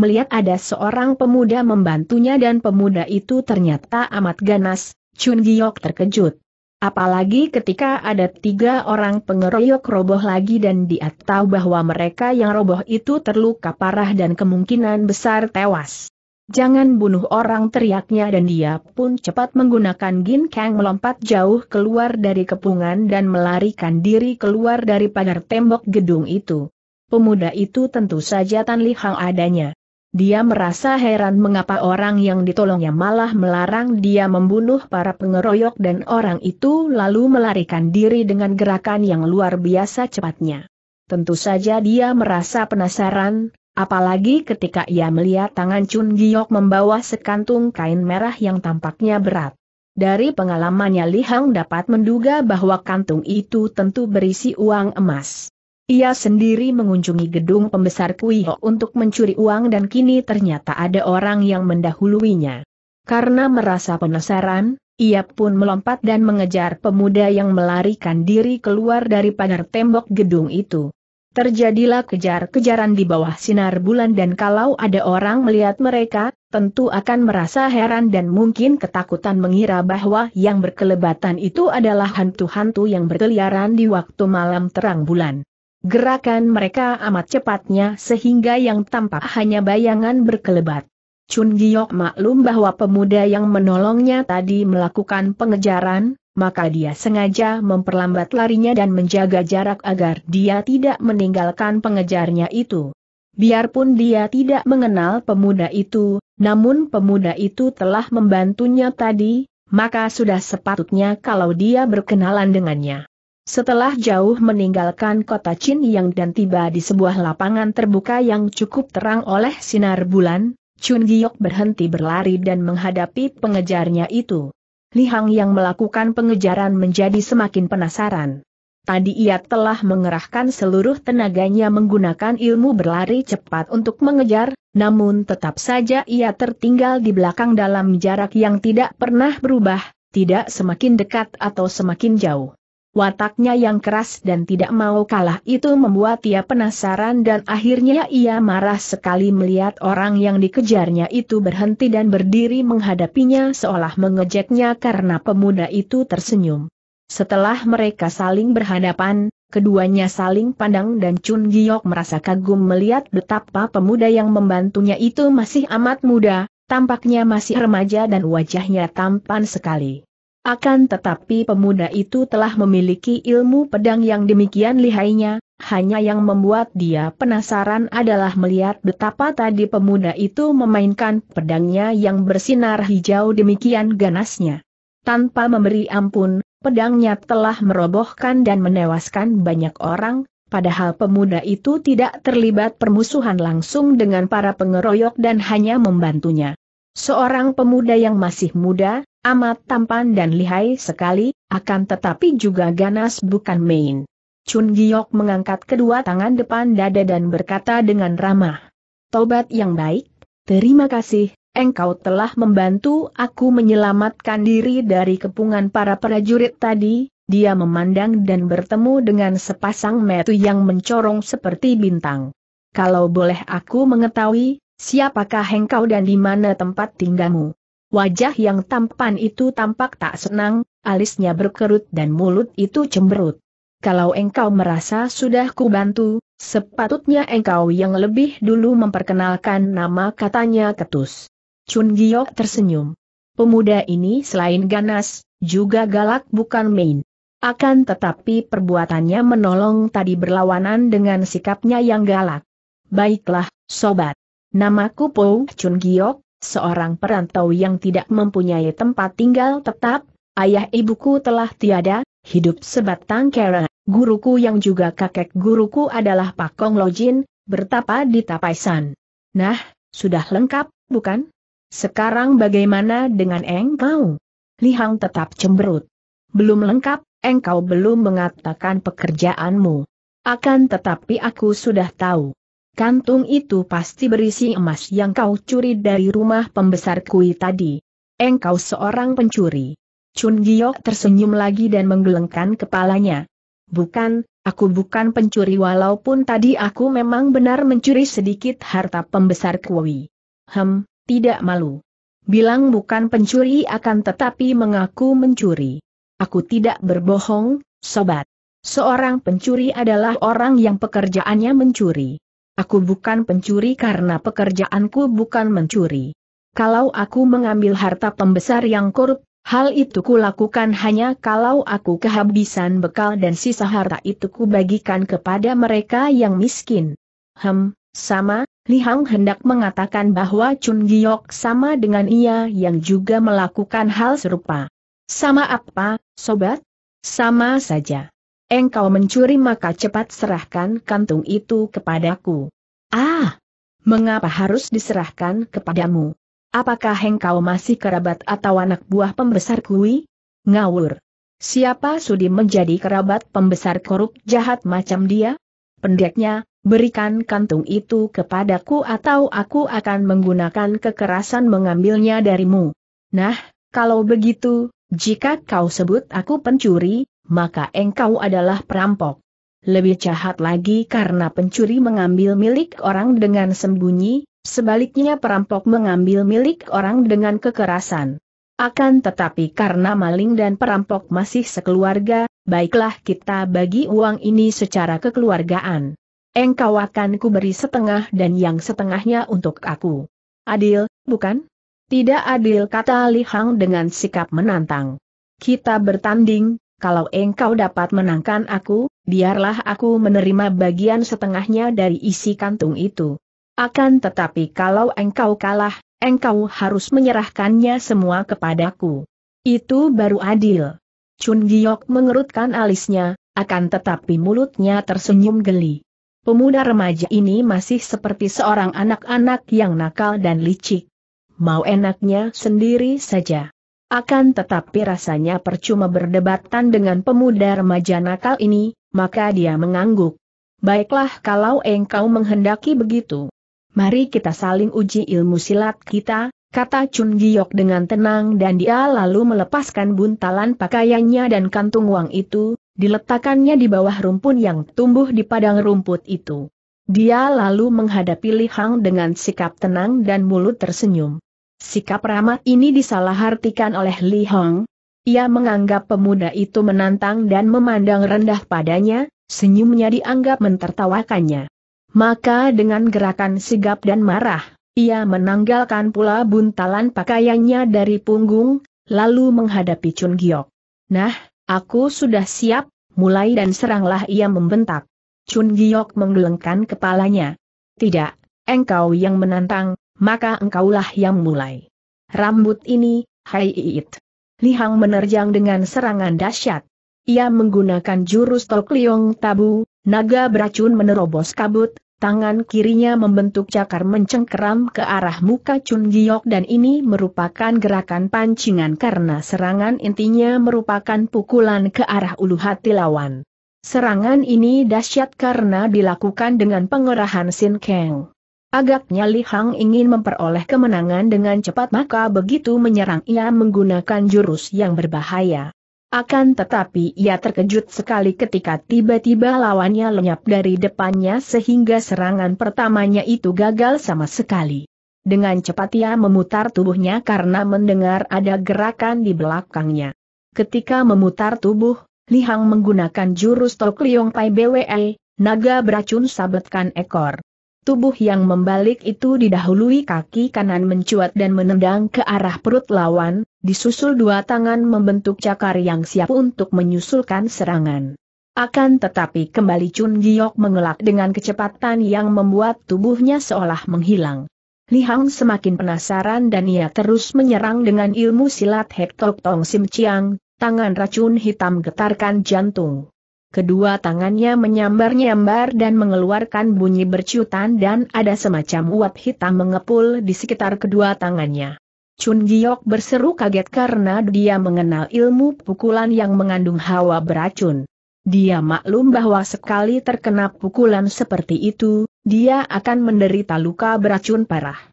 melihat ada seorang pemuda membantunya dan pemuda itu ternyata amat ganas, Chun Giok terkejut. Apalagi ketika ada tiga orang pengeroyok roboh lagi dan dia tahu bahwa mereka yang roboh itu terluka parah dan kemungkinan besar tewas. Jangan bunuh orang teriaknya dan dia pun cepat menggunakan Gin Kang melompat jauh keluar dari kepungan dan melarikan diri keluar dari pagar tembok gedung itu. Pemuda itu tentu saja Tan Li Hang adanya. Dia merasa heran mengapa orang yang ditolongnya malah melarang dia membunuh para pengeroyok dan orang itu lalu melarikan diri dengan gerakan yang luar biasa cepatnya. Tentu saja dia merasa penasaran, apalagi ketika ia melihat tangan Chun Giok membawa sekantung kain merah yang tampaknya berat. Dari pengalamannya Li Hang dapat menduga bahwa kantung itu tentu berisi uang emas. Ia sendiri mengunjungi gedung pembesar Kuiho untuk mencuri uang dan kini ternyata ada orang yang mendahuluinya. Karena merasa penasaran, ia pun melompat dan mengejar pemuda yang melarikan diri keluar dari pagar tembok gedung itu. Terjadilah kejar-kejaran di bawah sinar bulan dan kalau ada orang melihat mereka, tentu akan merasa heran dan mungkin ketakutan mengira bahwa yang berkelebatan itu adalah hantu-hantu yang berkeliaran di waktu malam terang bulan. Gerakan mereka amat cepatnya sehingga yang tampak hanya bayangan berkelebat. Chun Giok maklum bahwa pemuda yang menolongnya tadi melakukan pengejaran, maka dia sengaja memperlambat larinya dan menjaga jarak agar dia tidak meninggalkan pengejarnya itu. Biarpun dia tidak mengenal pemuda itu, namun pemuda itu telah membantunya tadi, maka sudah sepatutnya kalau dia berkenalan dengannya. Setelah jauh meninggalkan kota Chin Yang dan tiba di sebuah lapangan terbuka yang cukup terang oleh sinar bulan, Chun Giok berhenti berlari dan menghadapi pengejarnya itu. Li Hang yang melakukan pengejaran menjadi semakin penasaran. Tadi ia telah mengerahkan seluruh tenaganya menggunakan ilmu berlari cepat untuk mengejar, namun tetap saja ia tertinggal di belakang dalam jarak yang tidak pernah berubah, tidak semakin dekat atau semakin jauh. Wataknya yang keras dan tidak mau kalah itu membuat ia penasaran dan akhirnya ia marah sekali melihat orang yang dikejarnya itu berhenti dan berdiri menghadapinya seolah mengejeknya karena pemuda itu tersenyum. Setelah mereka saling berhadapan, keduanya saling pandang dan Chun Giok merasa kagum melihat betapa pemuda yang membantunya itu masih amat muda, tampaknya masih remaja dan wajahnya tampan sekali. Akan tetapi pemuda itu telah memiliki ilmu pedang yang demikian lihainya, hanya yang membuat dia penasaran adalah melihat betapa tadi pemuda itu memainkan pedangnya yang bersinar hijau demikian ganasnya. Tanpa memberi ampun, pedangnya telah merobohkan dan menewaskan banyak orang, padahal pemuda itu tidak terlibat permusuhan langsung dengan para pengeroyok dan hanya membantunya. Seorang pemuda yang masih muda, Amat tampan dan lihai sekali, akan tetapi juga ganas bukan main. Chun Giok mengangkat kedua tangan depan dada dan berkata dengan ramah. Tobat yang baik, terima kasih, engkau telah membantu aku menyelamatkan diri dari kepungan para prajurit tadi, dia memandang dan bertemu dengan sepasang metu yang mencorong seperti bintang. Kalau boleh aku mengetahui, siapakah engkau dan di mana tempat tinggalmu? Wajah yang tampan itu tampak tak senang, alisnya berkerut dan mulut itu cemberut. Kalau engkau merasa sudah kubantu, sepatutnya engkau yang lebih dulu memperkenalkan nama katanya ketus. Chun Giok tersenyum. Pemuda ini selain ganas, juga galak bukan main. Akan tetapi perbuatannya menolong tadi berlawanan dengan sikapnya yang galak. Baiklah, sobat. Namaku Po Chun Giok, seorang perantau yang tidak mempunyai tempat tinggal tetap, ayah ibuku telah tiada, hidup sebatang kera, guruku yang juga kakek guruku adalah Pak Kong Lojin, bertapa di Tapaisan. Nah, sudah lengkap, bukan? Sekarang bagaimana dengan engkau? Li Lihang tetap cemberut. Belum lengkap, engkau belum mengatakan pekerjaanmu. Akan tetapi aku sudah tahu. Kantung itu pasti berisi emas yang kau curi dari rumah pembesar kui tadi. Engkau seorang pencuri. Chun Giok tersenyum lagi dan menggelengkan kepalanya. Bukan, aku bukan pencuri walaupun tadi aku memang benar mencuri sedikit harta pembesar kui. Hem, tidak malu. Bilang bukan pencuri akan tetapi mengaku mencuri. Aku tidak berbohong, sobat. Seorang pencuri adalah orang yang pekerjaannya mencuri. Aku bukan pencuri karena pekerjaanku bukan mencuri. Kalau aku mengambil harta pembesar yang korup, hal itu kulakukan hanya kalau aku kehabisan bekal dan sisa harta itu kubagikan kepada mereka yang miskin. Hem, sama, Lihang hendak mengatakan bahwa Chun Giok sama dengan ia yang juga melakukan hal serupa. Sama apa, sobat? Sama saja engkau mencuri maka cepat serahkan kantung itu kepadaku. Ah! Mengapa harus diserahkan kepadamu? Apakah engkau masih kerabat atau anak buah pembesar kui? Ngawur! Siapa sudi menjadi kerabat pembesar korup jahat macam dia? Pendeknya, berikan kantung itu kepadaku atau aku akan menggunakan kekerasan mengambilnya darimu. Nah, kalau begitu, jika kau sebut aku pencuri, maka engkau adalah perampok. Lebih jahat lagi karena pencuri mengambil milik orang dengan sembunyi, sebaliknya perampok mengambil milik orang dengan kekerasan. Akan tetapi karena maling dan perampok masih sekeluarga, baiklah kita bagi uang ini secara kekeluargaan. Engkau akan kuberi setengah dan yang setengahnya untuk aku. Adil, bukan? Tidak adil kata Li Hang dengan sikap menantang. Kita bertanding, kalau engkau dapat menangkan aku, biarlah aku menerima bagian setengahnya dari isi kantung itu. Akan tetapi kalau engkau kalah, engkau harus menyerahkannya semua kepadaku. Itu baru adil. Chun Giok mengerutkan alisnya, akan tetapi mulutnya tersenyum geli. Pemuda remaja ini masih seperti seorang anak-anak yang nakal dan licik. Mau enaknya sendiri saja. Akan tetapi rasanya percuma berdebatan dengan pemuda remaja nakal ini, maka dia mengangguk. Baiklah kalau engkau menghendaki begitu. Mari kita saling uji ilmu silat kita, kata Chun Giok dengan tenang dan dia lalu melepaskan buntalan pakaiannya dan kantung uang itu, diletakkannya di bawah rumpun yang tumbuh di padang rumput itu. Dia lalu menghadapi Li Hang dengan sikap tenang dan mulut tersenyum. Sikap ramah ini disalahartikan oleh Li Hong. Ia menganggap pemuda itu menantang dan memandang rendah padanya, senyumnya dianggap mentertawakannya. Maka dengan gerakan sigap dan marah, ia menanggalkan pula buntalan pakaiannya dari punggung, lalu menghadapi Chun Giok. Nah, aku sudah siap, mulai dan seranglah ia membentak. Chun Giok menggelengkan kepalanya. Tidak, engkau yang menantang, maka engkaulah yang mulai. Rambut ini, hai iit. Lihang menerjang dengan serangan dahsyat. Ia menggunakan jurus Tok Liong Tabu, naga beracun menerobos kabut, tangan kirinya membentuk cakar mencengkeram ke arah muka Chun Giok dan ini merupakan gerakan pancingan karena serangan intinya merupakan pukulan ke arah ulu hati lawan. Serangan ini dahsyat karena dilakukan dengan pengerahan Sin Kang. Agaknya Li Hang ingin memperoleh kemenangan dengan cepat maka begitu menyerang ia menggunakan jurus yang berbahaya. Akan tetapi ia terkejut sekali ketika tiba-tiba lawannya lenyap dari depannya sehingga serangan pertamanya itu gagal sama sekali. Dengan cepat ia memutar tubuhnya karena mendengar ada gerakan di belakangnya. Ketika memutar tubuh, Li Hang menggunakan jurus Tok Liong Pai BWE, naga beracun sabetkan ekor. Tubuh yang membalik itu didahului kaki kanan mencuat dan menendang ke arah perut lawan, disusul dua tangan membentuk cakar yang siap untuk menyusulkan serangan. Akan tetapi kembali Chun Giok mengelak dengan kecepatan yang membuat tubuhnya seolah menghilang. Li Hang semakin penasaran dan ia terus menyerang dengan ilmu silat Hektok Tong Sim Chiang, tangan racun hitam getarkan jantung kedua tangannya menyambar-nyambar dan mengeluarkan bunyi bercutan dan ada semacam uap hitam mengepul di sekitar kedua tangannya. Chun Giok berseru kaget karena dia mengenal ilmu pukulan yang mengandung hawa beracun. Dia maklum bahwa sekali terkena pukulan seperti itu, dia akan menderita luka beracun parah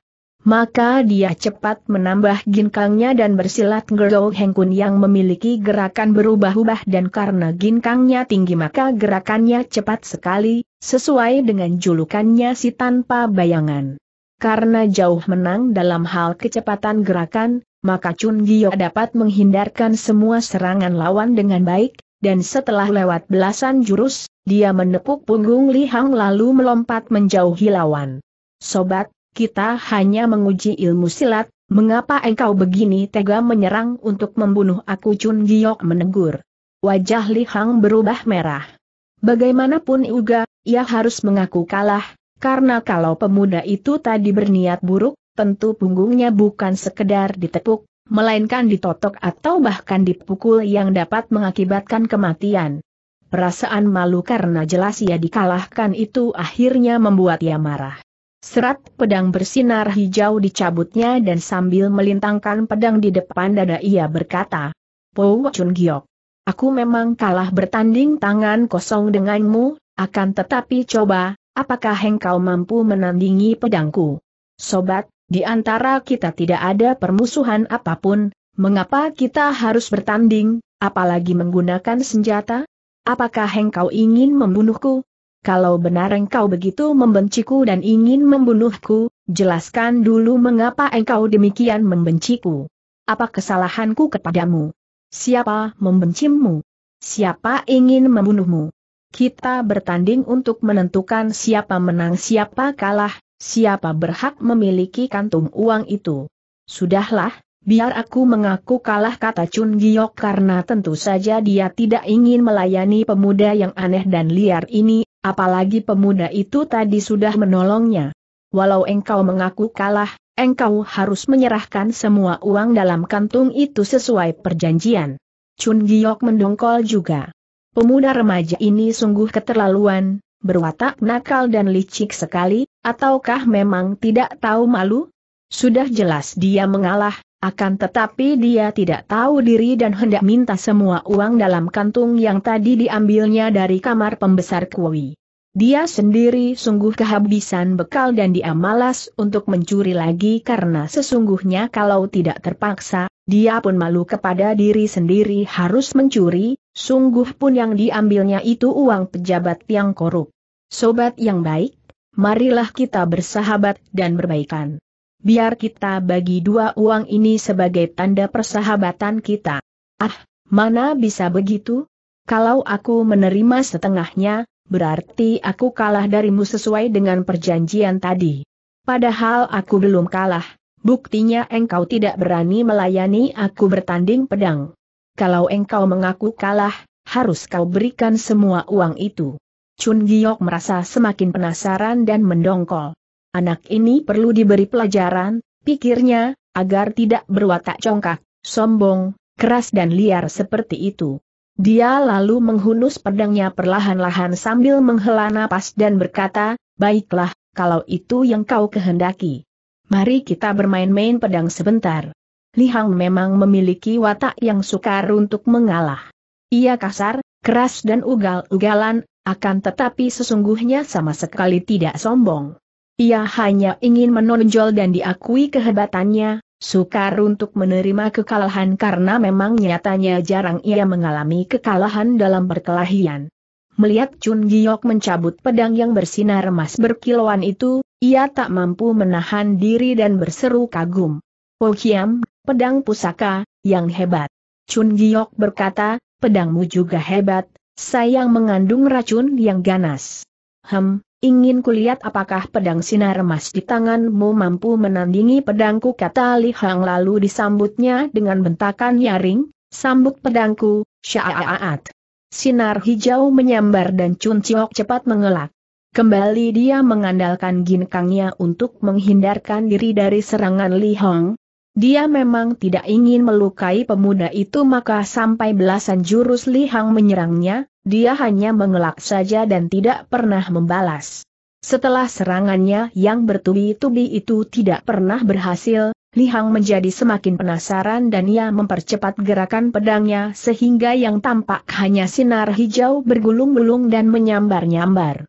maka dia cepat menambah ginkangnya dan bersilat Gerou Hengkun yang memiliki gerakan berubah-ubah dan karena ginkangnya tinggi maka gerakannya cepat sekali, sesuai dengan julukannya si tanpa bayangan. Karena jauh menang dalam hal kecepatan gerakan, maka Chun Gyo dapat menghindarkan semua serangan lawan dengan baik, dan setelah lewat belasan jurus, dia menepuk punggung Li Hang lalu melompat menjauhi lawan. Sobat, kita hanya menguji ilmu silat, mengapa engkau begini tega menyerang untuk membunuh aku Chun Giok menegur. Wajah Li Hang berubah merah. Bagaimanapun juga, ia harus mengaku kalah, karena kalau pemuda itu tadi berniat buruk, tentu punggungnya bukan sekedar ditepuk, melainkan ditotok atau bahkan dipukul yang dapat mengakibatkan kematian. Perasaan malu karena jelas ia dikalahkan itu akhirnya membuat ia marah. Serat pedang bersinar hijau dicabutnya dan sambil melintangkan pedang di depan dada ia berkata, Po Chun Giok, aku memang kalah bertanding tangan kosong denganmu, akan tetapi coba, apakah engkau mampu menandingi pedangku? Sobat, di antara kita tidak ada permusuhan apapun, mengapa kita harus bertanding, apalagi menggunakan senjata? Apakah engkau ingin membunuhku? kalau benar engkau begitu membenciku dan ingin membunuhku, jelaskan dulu mengapa engkau demikian membenciku. Apa kesalahanku kepadamu? Siapa membencimu? Siapa ingin membunuhmu? Kita bertanding untuk menentukan siapa menang siapa kalah, siapa berhak memiliki kantung uang itu. Sudahlah, biar aku mengaku kalah kata Chun Giok karena tentu saja dia tidak ingin melayani pemuda yang aneh dan liar ini apalagi pemuda itu tadi sudah menolongnya. Walau engkau mengaku kalah, engkau harus menyerahkan semua uang dalam kantung itu sesuai perjanjian. Chun Giok mendongkol juga. Pemuda remaja ini sungguh keterlaluan, berwatak nakal dan licik sekali, ataukah memang tidak tahu malu? Sudah jelas dia mengalah, akan tetapi dia tidak tahu diri dan hendak minta semua uang dalam kantung yang tadi diambilnya dari kamar pembesar Kui. Dia sendiri sungguh kehabisan bekal dan dia malas untuk mencuri lagi karena sesungguhnya kalau tidak terpaksa, dia pun malu kepada diri sendiri harus mencuri, sungguh pun yang diambilnya itu uang pejabat yang korup. Sobat yang baik, marilah kita bersahabat dan berbaikan biar kita bagi dua uang ini sebagai tanda persahabatan kita. Ah, mana bisa begitu? Kalau aku menerima setengahnya, berarti aku kalah darimu sesuai dengan perjanjian tadi. Padahal aku belum kalah, buktinya engkau tidak berani melayani aku bertanding pedang. Kalau engkau mengaku kalah, harus kau berikan semua uang itu. Chun Giok merasa semakin penasaran dan mendongkol. Anak ini perlu diberi pelajaran, pikirnya, agar tidak berwatak congkak, sombong, keras dan liar seperti itu. Dia lalu menghunus pedangnya perlahan-lahan sambil menghela napas dan berkata, Baiklah, kalau itu yang kau kehendaki. Mari kita bermain-main pedang sebentar. Li Hang memang memiliki watak yang sukar untuk mengalah. Ia kasar, keras dan ugal-ugalan, akan tetapi sesungguhnya sama sekali tidak sombong. Ia hanya ingin menonjol dan diakui kehebatannya, sukar untuk menerima kekalahan karena memang nyatanya jarang ia mengalami kekalahan dalam perkelahian. Melihat Chun Giok mencabut pedang yang bersinar emas berkilauan itu, ia tak mampu menahan diri dan berseru kagum. Kiam, oh pedang pusaka, yang hebat. Chun Giok berkata, pedangmu juga hebat, sayang mengandung racun yang ganas. Hem, Ingin kulihat apakah pedang sinar emas di tanganmu mampu menandingi pedangku kata Li Hang lalu disambutnya dengan bentakan nyaring, sambut pedangku, sya'a'at. Sinar hijau menyambar dan Chun Chiok cepat mengelak. Kembali dia mengandalkan ginkangnya untuk menghindarkan diri dari serangan Li Hong. Dia memang tidak ingin melukai pemuda itu maka sampai belasan jurus Li Hang menyerangnya, dia hanya mengelak saja dan tidak pernah membalas. Setelah serangannya yang bertubi-tubi itu tidak pernah berhasil, Li Hang menjadi semakin penasaran dan ia mempercepat gerakan pedangnya sehingga yang tampak hanya sinar hijau bergulung-gulung dan menyambar-nyambar.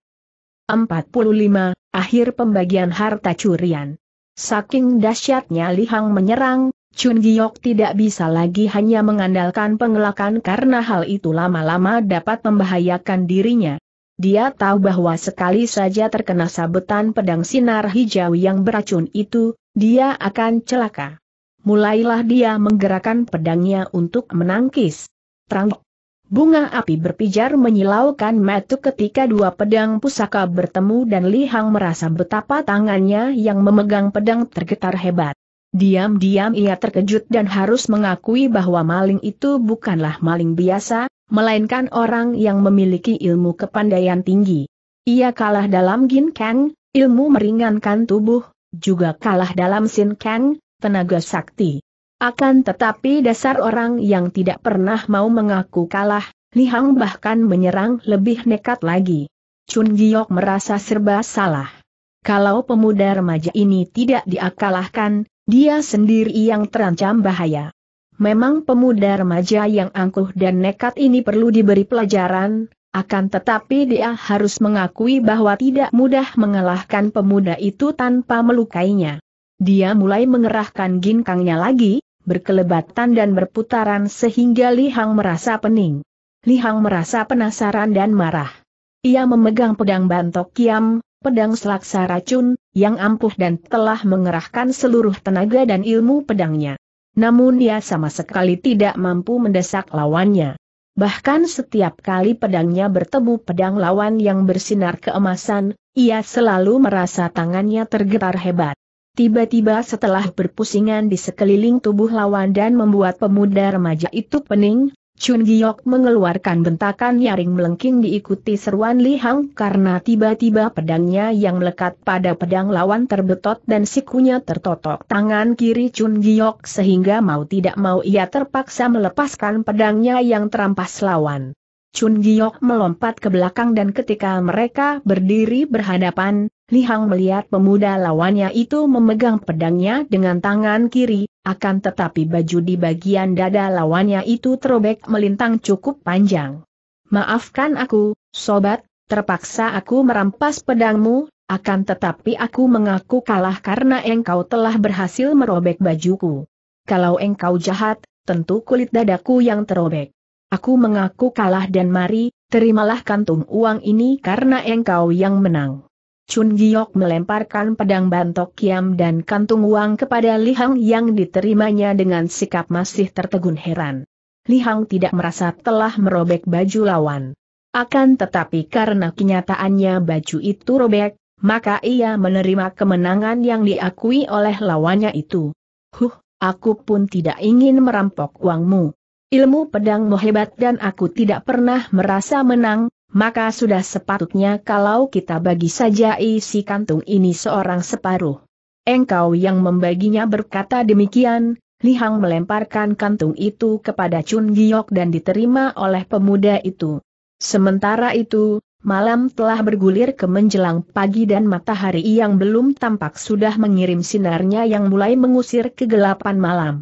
45. Akhir pembagian harta curian Saking dahsyatnya Li Hang menyerang, Chun Giok tidak bisa lagi hanya mengandalkan pengelakan karena hal itu lama-lama dapat membahayakan dirinya. Dia tahu bahwa sekali saja terkena sabetan pedang sinar hijau yang beracun itu, dia akan celaka. Mulailah dia menggerakkan pedangnya untuk menangkis. Terang. Bunga api berpijar menyilaukan metu ketika dua pedang pusaka bertemu dan Li Hang merasa betapa tangannya yang memegang pedang tergetar hebat. Diam-diam ia terkejut dan harus mengakui bahwa maling itu bukanlah maling biasa, melainkan orang yang memiliki ilmu kepandaian tinggi. Ia kalah dalam Gin Kang, ilmu meringankan tubuh, juga kalah dalam Sin Kang, tenaga sakti. Akan tetapi dasar orang yang tidak pernah mau mengaku kalah, Lihang bahkan menyerang lebih nekat lagi. Chun Giok merasa serba salah. Kalau pemuda remaja ini tidak diakalahkan, dia sendiri yang terancam bahaya. Memang pemuda remaja yang angkuh dan nekat ini perlu diberi pelajaran, akan tetapi dia harus mengakui bahwa tidak mudah mengalahkan pemuda itu tanpa melukainya. Dia mulai mengerahkan ginkangnya lagi, berkelebatan dan berputaran sehingga Li Hang merasa pening. Li Hang merasa penasaran dan marah. Ia memegang pedang bantok kiam, pedang selaksa racun, yang ampuh dan telah mengerahkan seluruh tenaga dan ilmu pedangnya. Namun dia sama sekali tidak mampu mendesak lawannya. Bahkan setiap kali pedangnya bertemu pedang lawan yang bersinar keemasan, ia selalu merasa tangannya tergetar hebat. Tiba-tiba setelah berpusingan di sekeliling tubuh lawan dan membuat pemuda remaja itu pening, Chun Giok mengeluarkan bentakan nyaring melengking diikuti seruan Li Hang karena tiba-tiba pedangnya yang melekat pada pedang lawan terbetot dan sikunya tertotok tangan kiri Chun Giok sehingga mau tidak mau ia terpaksa melepaskan pedangnya yang terampas lawan. Chun Giok melompat ke belakang dan ketika mereka berdiri berhadapan, Li Hang melihat pemuda lawannya itu memegang pedangnya dengan tangan kiri, akan tetapi baju di bagian dada lawannya itu terobek melintang cukup panjang. Maafkan aku, sobat, terpaksa aku merampas pedangmu, akan tetapi aku mengaku kalah karena engkau telah berhasil merobek bajuku. Kalau engkau jahat, tentu kulit dadaku yang terobek. Aku mengaku kalah dan mari, terimalah kantung uang ini karena engkau yang menang. Chun Giok melemparkan pedang bantok kiam dan kantung uang kepada Li Hang yang diterimanya dengan sikap masih tertegun heran. Li Hang tidak merasa telah merobek baju lawan. Akan tetapi karena kenyataannya baju itu robek, maka ia menerima kemenangan yang diakui oleh lawannya itu. Huh, aku pun tidak ingin merampok uangmu. Ilmu pedangmu hebat dan aku tidak pernah merasa menang, maka sudah sepatutnya kalau kita bagi saja isi kantung ini seorang separuh. Engkau yang membaginya berkata demikian, Li Hang melemparkan kantung itu kepada Chun Giok dan diterima oleh pemuda itu. Sementara itu, malam telah bergulir ke menjelang pagi dan matahari yang belum tampak sudah mengirim sinarnya yang mulai mengusir kegelapan malam.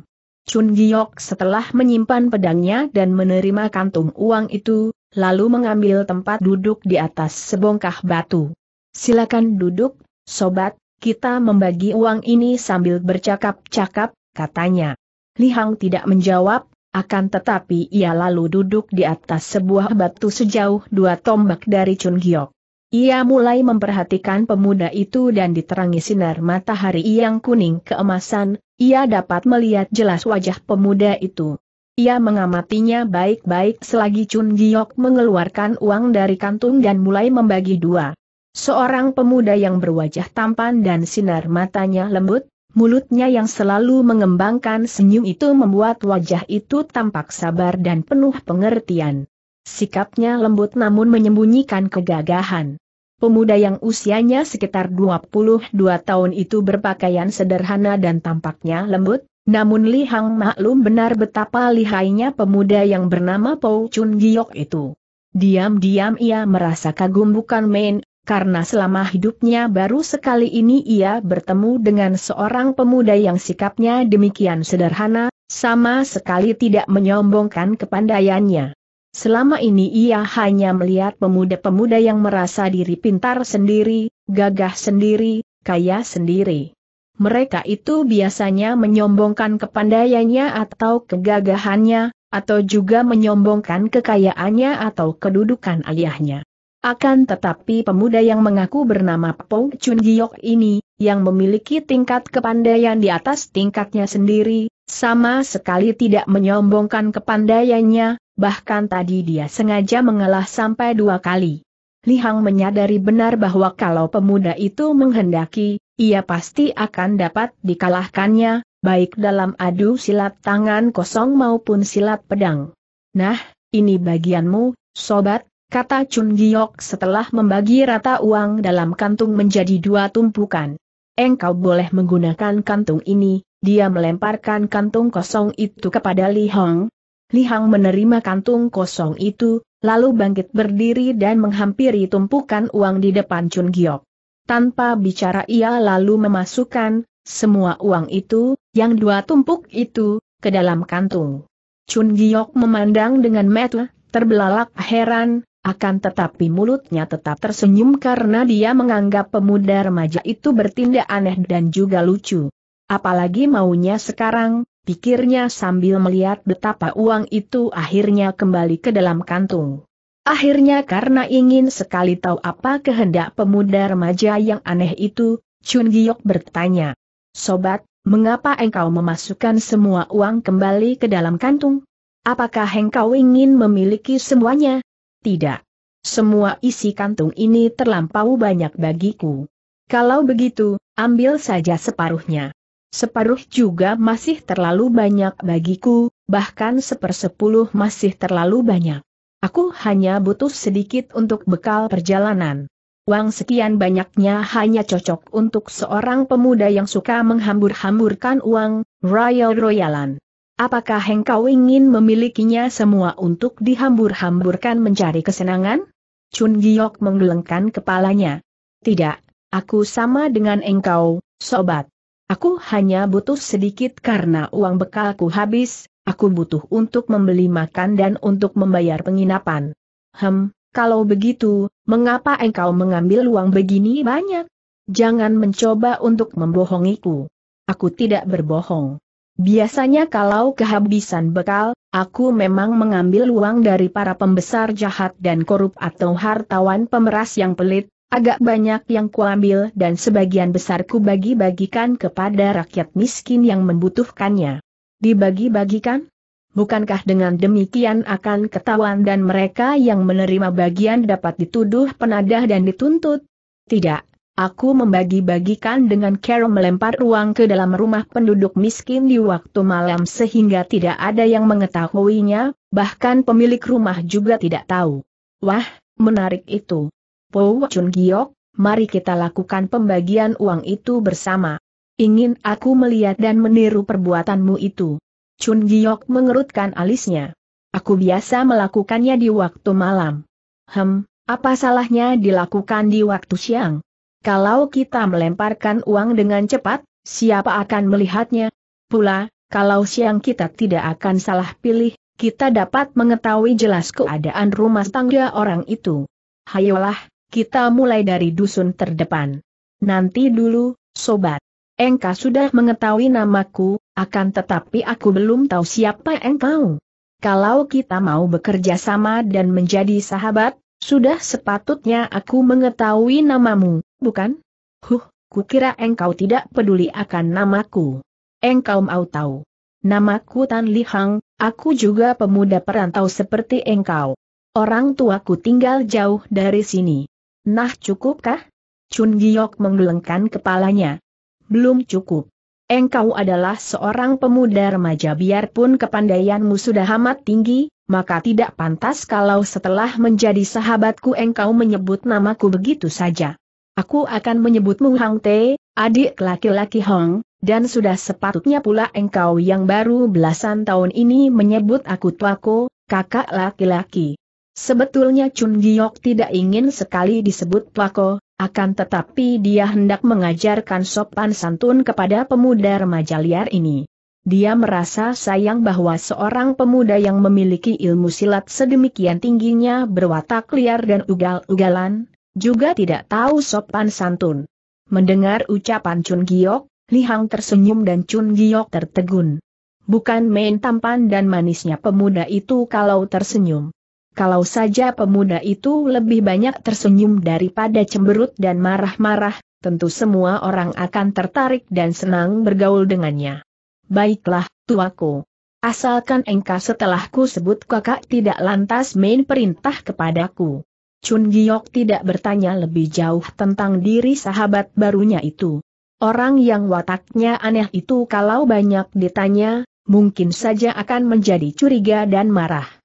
Chun Giok setelah menyimpan pedangnya dan menerima kantung uang itu, lalu mengambil tempat duduk di atas sebongkah batu. Silakan duduk, sobat, kita membagi uang ini sambil bercakap-cakap, katanya. Li Hang tidak menjawab, akan tetapi ia lalu duduk di atas sebuah batu sejauh dua tombak dari Chun Giok. Ia mulai memperhatikan pemuda itu dan diterangi sinar matahari yang kuning keemasan, ia dapat melihat jelas wajah pemuda itu. Ia mengamatinya baik-baik selagi Chun Giok mengeluarkan uang dari kantung dan mulai membagi dua. Seorang pemuda yang berwajah tampan dan sinar matanya lembut, mulutnya yang selalu mengembangkan senyum itu membuat wajah itu tampak sabar dan penuh pengertian. Sikapnya lembut namun menyembunyikan kegagahan. Pemuda yang usianya sekitar 22 tahun itu berpakaian sederhana dan tampaknya lembut, namun Li Hang maklum benar betapa lihainya pemuda yang bernama Pou Chun Giok itu. Diam-diam ia merasa kagum bukan main, karena selama hidupnya baru sekali ini ia bertemu dengan seorang pemuda yang sikapnya demikian sederhana, sama sekali tidak menyombongkan kepandaiannya. Selama ini ia hanya melihat pemuda-pemuda yang merasa diri pintar sendiri, gagah sendiri, kaya sendiri mereka itu biasanya menyombongkan kepandaiannya atau kegagahannya, atau juga menyombongkan kekayaannya atau kedudukan aliahnya. Akan tetapi pemuda yang mengaku bernama Pong Chun Giok ini, yang memiliki tingkat kepandaian di atas tingkatnya sendiri, sama sekali tidak menyombongkan kepandaiannya, bahkan tadi dia sengaja mengalah sampai dua kali. Li Hang menyadari benar bahwa kalau pemuda itu menghendaki, ia pasti akan dapat dikalahkannya, baik dalam adu silat tangan kosong maupun silat pedang. Nah, ini bagianmu, sobat, kata Chun Giok setelah membagi rata uang dalam kantung menjadi dua tumpukan. Engkau boleh menggunakan kantung ini, dia melemparkan kantung kosong itu kepada Li Hong. Li Hong menerima kantung kosong itu, lalu bangkit berdiri dan menghampiri tumpukan uang di depan Chun Giok. Tanpa bicara ia lalu memasukkan, semua uang itu, yang dua tumpuk itu, ke dalam kantung. Chun Giok memandang dengan mata, terbelalak heran, akan tetapi mulutnya tetap tersenyum karena dia menganggap pemuda remaja itu bertindak aneh dan juga lucu. Apalagi maunya sekarang, pikirnya sambil melihat betapa uang itu akhirnya kembali ke dalam kantung. Akhirnya karena ingin sekali tahu apa kehendak pemuda remaja yang aneh itu, Chun Giok bertanya. Sobat, mengapa engkau memasukkan semua uang kembali ke dalam kantung? Apakah engkau ingin memiliki semuanya? Tidak. Semua isi kantung ini terlampau banyak bagiku. Kalau begitu, ambil saja separuhnya. Separuh juga masih terlalu banyak bagiku, bahkan sepersepuluh masih terlalu banyak. Aku hanya butuh sedikit untuk bekal perjalanan. Uang sekian banyaknya hanya cocok untuk seorang pemuda yang suka menghambur-hamburkan uang, royal-royalan. Apakah engkau ingin memilikinya semua untuk dihambur-hamburkan mencari kesenangan? Chun Giok menggelengkan kepalanya. Tidak, aku sama dengan engkau, sobat. Aku hanya butuh sedikit karena uang bekalku habis, Aku butuh untuk membeli makan dan untuk membayar penginapan. Hem, kalau begitu, mengapa engkau mengambil uang begini banyak? Jangan mencoba untuk membohongiku. Aku tidak berbohong. Biasanya kalau kehabisan bekal, aku memang mengambil uang dari para pembesar jahat dan korup atau hartawan pemeras yang pelit, agak banyak yang kuambil dan sebagian besar kubagi bagi-bagikan kepada rakyat miskin yang membutuhkannya dibagi-bagikan? Bukankah dengan demikian akan ketahuan dan mereka yang menerima bagian dapat dituduh penadah dan dituntut? Tidak, aku membagi-bagikan dengan cara melempar uang ke dalam rumah penduduk miskin di waktu malam sehingga tidak ada yang mengetahuinya, bahkan pemilik rumah juga tidak tahu. Wah, menarik itu. Po Chun Giok, mari kita lakukan pembagian uang itu bersama. Ingin aku melihat dan meniru perbuatanmu itu. Chun Giok mengerutkan alisnya. Aku biasa melakukannya di waktu malam. Hem, apa salahnya dilakukan di waktu siang? Kalau kita melemparkan uang dengan cepat, siapa akan melihatnya? Pula, kalau siang kita tidak akan salah pilih, kita dapat mengetahui jelas keadaan rumah tangga orang itu. Hayolah, kita mulai dari dusun terdepan. Nanti dulu, sobat. Engkau sudah mengetahui namaku, akan tetapi aku belum tahu siapa engkau. Kalau kita mau bekerja sama dan menjadi sahabat, sudah sepatutnya aku mengetahui namamu, bukan? Huh, kukira engkau tidak peduli akan namaku. Engkau mau tahu. Namaku Tan Li Hang, aku juga pemuda perantau seperti engkau. Orang tuaku tinggal jauh dari sini. Nah cukupkah? Chun Giok menggelengkan kepalanya belum cukup. Engkau adalah seorang pemuda remaja biarpun kepandaianmu sudah amat tinggi, maka tidak pantas kalau setelah menjadi sahabatku engkau menyebut namaku begitu saja. Aku akan menyebutmu Hang Te, adik laki-laki Hong, dan sudah sepatutnya pula engkau yang baru belasan tahun ini menyebut aku Tuako, kakak laki-laki. Sebetulnya Chun Giok tidak ingin sekali disebut tuako, akan tetapi dia hendak mengajarkan sopan santun kepada pemuda remaja liar ini. Dia merasa sayang bahwa seorang pemuda yang memiliki ilmu silat sedemikian tingginya berwatak liar dan ugal-ugalan, juga tidak tahu sopan santun. Mendengar ucapan Chun Giok, Lihang tersenyum dan Chun Giok tertegun. Bukan main tampan dan manisnya pemuda itu kalau tersenyum kalau saja pemuda itu lebih banyak tersenyum daripada cemberut dan marah-marah, tentu semua orang akan tertarik dan senang bergaul dengannya. Baiklah, tuaku. Asalkan engkau setelahku sebut kakak tidak lantas main perintah kepadaku. Chun Giok tidak bertanya lebih jauh tentang diri sahabat barunya itu. Orang yang wataknya aneh itu kalau banyak ditanya, mungkin saja akan menjadi curiga dan marah.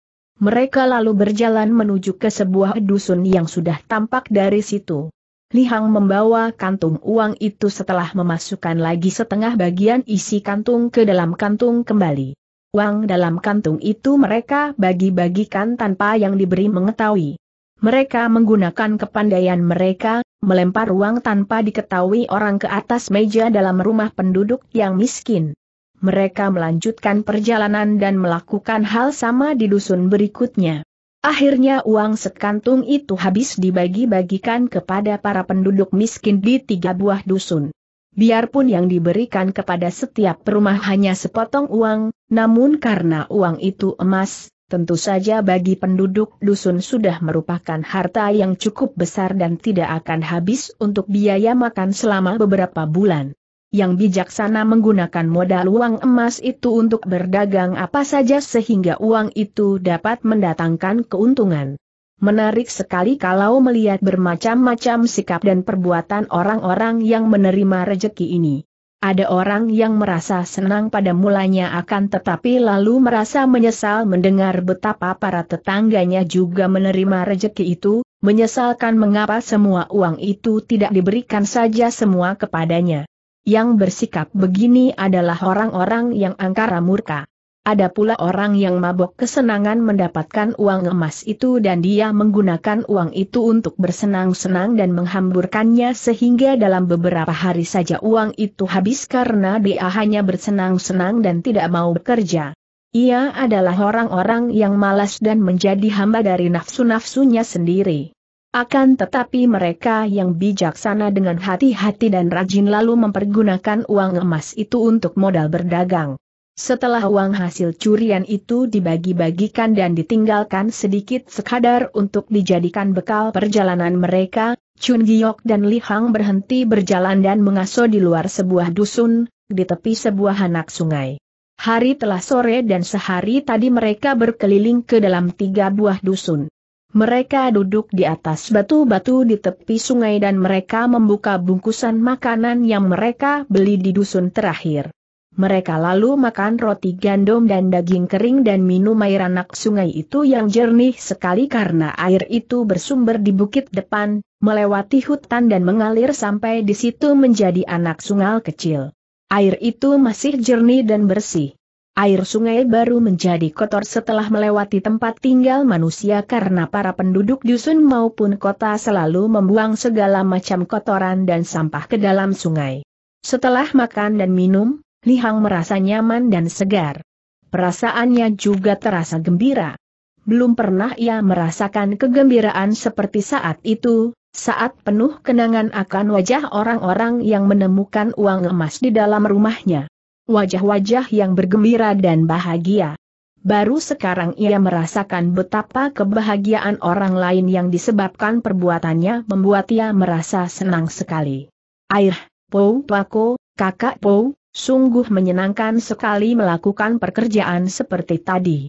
Mereka lalu berjalan menuju ke sebuah dusun yang sudah tampak dari situ. Lihang membawa kantung uang itu setelah memasukkan lagi setengah bagian isi kantung ke dalam kantung kembali. Uang dalam kantung itu mereka bagi-bagikan tanpa yang diberi mengetahui. Mereka menggunakan kepandaian mereka, melempar uang tanpa diketahui orang ke atas meja dalam rumah penduduk yang miskin mereka melanjutkan perjalanan dan melakukan hal sama di dusun berikutnya. Akhirnya uang sekantung itu habis dibagi-bagikan kepada para penduduk miskin di tiga buah dusun. Biarpun yang diberikan kepada setiap rumah hanya sepotong uang, namun karena uang itu emas, tentu saja bagi penduduk dusun sudah merupakan harta yang cukup besar dan tidak akan habis untuk biaya makan selama beberapa bulan yang bijaksana menggunakan modal uang emas itu untuk berdagang apa saja sehingga uang itu dapat mendatangkan keuntungan. Menarik sekali kalau melihat bermacam-macam sikap dan perbuatan orang-orang yang menerima rejeki ini. Ada orang yang merasa senang pada mulanya akan tetapi lalu merasa menyesal mendengar betapa para tetangganya juga menerima rejeki itu, menyesalkan mengapa semua uang itu tidak diberikan saja semua kepadanya. Yang bersikap begini adalah orang-orang yang angkara murka. Ada pula orang yang mabok kesenangan mendapatkan uang emas itu dan dia menggunakan uang itu untuk bersenang-senang dan menghamburkannya sehingga dalam beberapa hari saja uang itu habis karena dia hanya bersenang-senang dan tidak mau bekerja. Ia adalah orang-orang yang malas dan menjadi hamba dari nafsu-nafsunya sendiri. Akan tetapi mereka yang bijaksana dengan hati-hati dan rajin lalu mempergunakan uang emas itu untuk modal berdagang. Setelah uang hasil curian itu dibagi-bagikan dan ditinggalkan sedikit sekadar untuk dijadikan bekal perjalanan mereka, Chun Giok dan Li Hang berhenti berjalan dan mengasuh di luar sebuah dusun, di tepi sebuah anak sungai. Hari telah sore dan sehari tadi mereka berkeliling ke dalam tiga buah dusun. Mereka duduk di atas batu-batu di tepi sungai dan mereka membuka bungkusan makanan yang mereka beli di dusun terakhir. Mereka lalu makan roti gandum dan daging kering dan minum air anak sungai itu yang jernih sekali karena air itu bersumber di bukit depan, melewati hutan dan mengalir sampai di situ menjadi anak sungai kecil. Air itu masih jernih dan bersih. Air sungai baru menjadi kotor setelah melewati tempat tinggal manusia karena para penduduk dusun maupun kota selalu membuang segala macam kotoran dan sampah ke dalam sungai. Setelah makan dan minum, Lihang merasa nyaman dan segar. Perasaannya juga terasa gembira. Belum pernah ia merasakan kegembiraan seperti saat itu, saat penuh kenangan akan wajah orang-orang yang menemukan uang emas di dalam rumahnya wajah-wajah yang bergembira dan bahagia. Baru sekarang ia merasakan betapa kebahagiaan orang lain yang disebabkan perbuatannya membuat ia merasa senang sekali. Air, Pou Tuako, kakak Pou, sungguh menyenangkan sekali melakukan pekerjaan seperti tadi.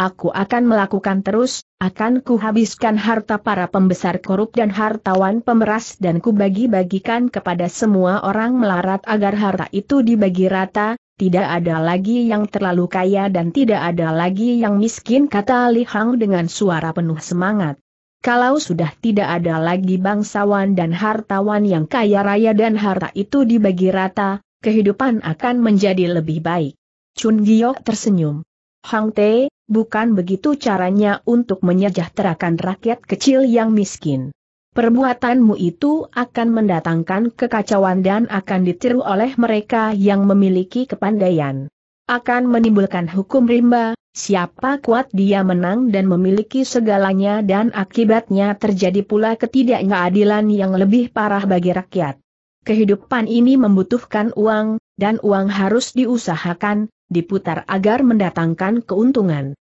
Aku akan melakukan terus, akan kuhabiskan harta para pembesar korup dan hartawan pemeras dan kubagi-bagikan kepada semua orang melarat agar harta itu dibagi rata, tidak ada lagi yang terlalu kaya dan tidak ada lagi yang miskin kata Li Hang dengan suara penuh semangat. Kalau sudah tidak ada lagi bangsawan dan hartawan yang kaya raya dan harta itu dibagi rata, kehidupan akan menjadi lebih baik. Chun Giok tersenyum. Hang Te, bukan begitu caranya untuk menyejahterakan rakyat kecil yang miskin. Perbuatanmu itu akan mendatangkan kekacauan dan akan ditiru oleh mereka yang memiliki kepandaian. Akan menimbulkan hukum rimba, siapa kuat dia menang dan memiliki segalanya dan akibatnya terjadi pula ketidakadilan yang lebih parah bagi rakyat. Kehidupan ini membutuhkan uang, dan uang harus diusahakan, diputar agar mendatangkan keuntungan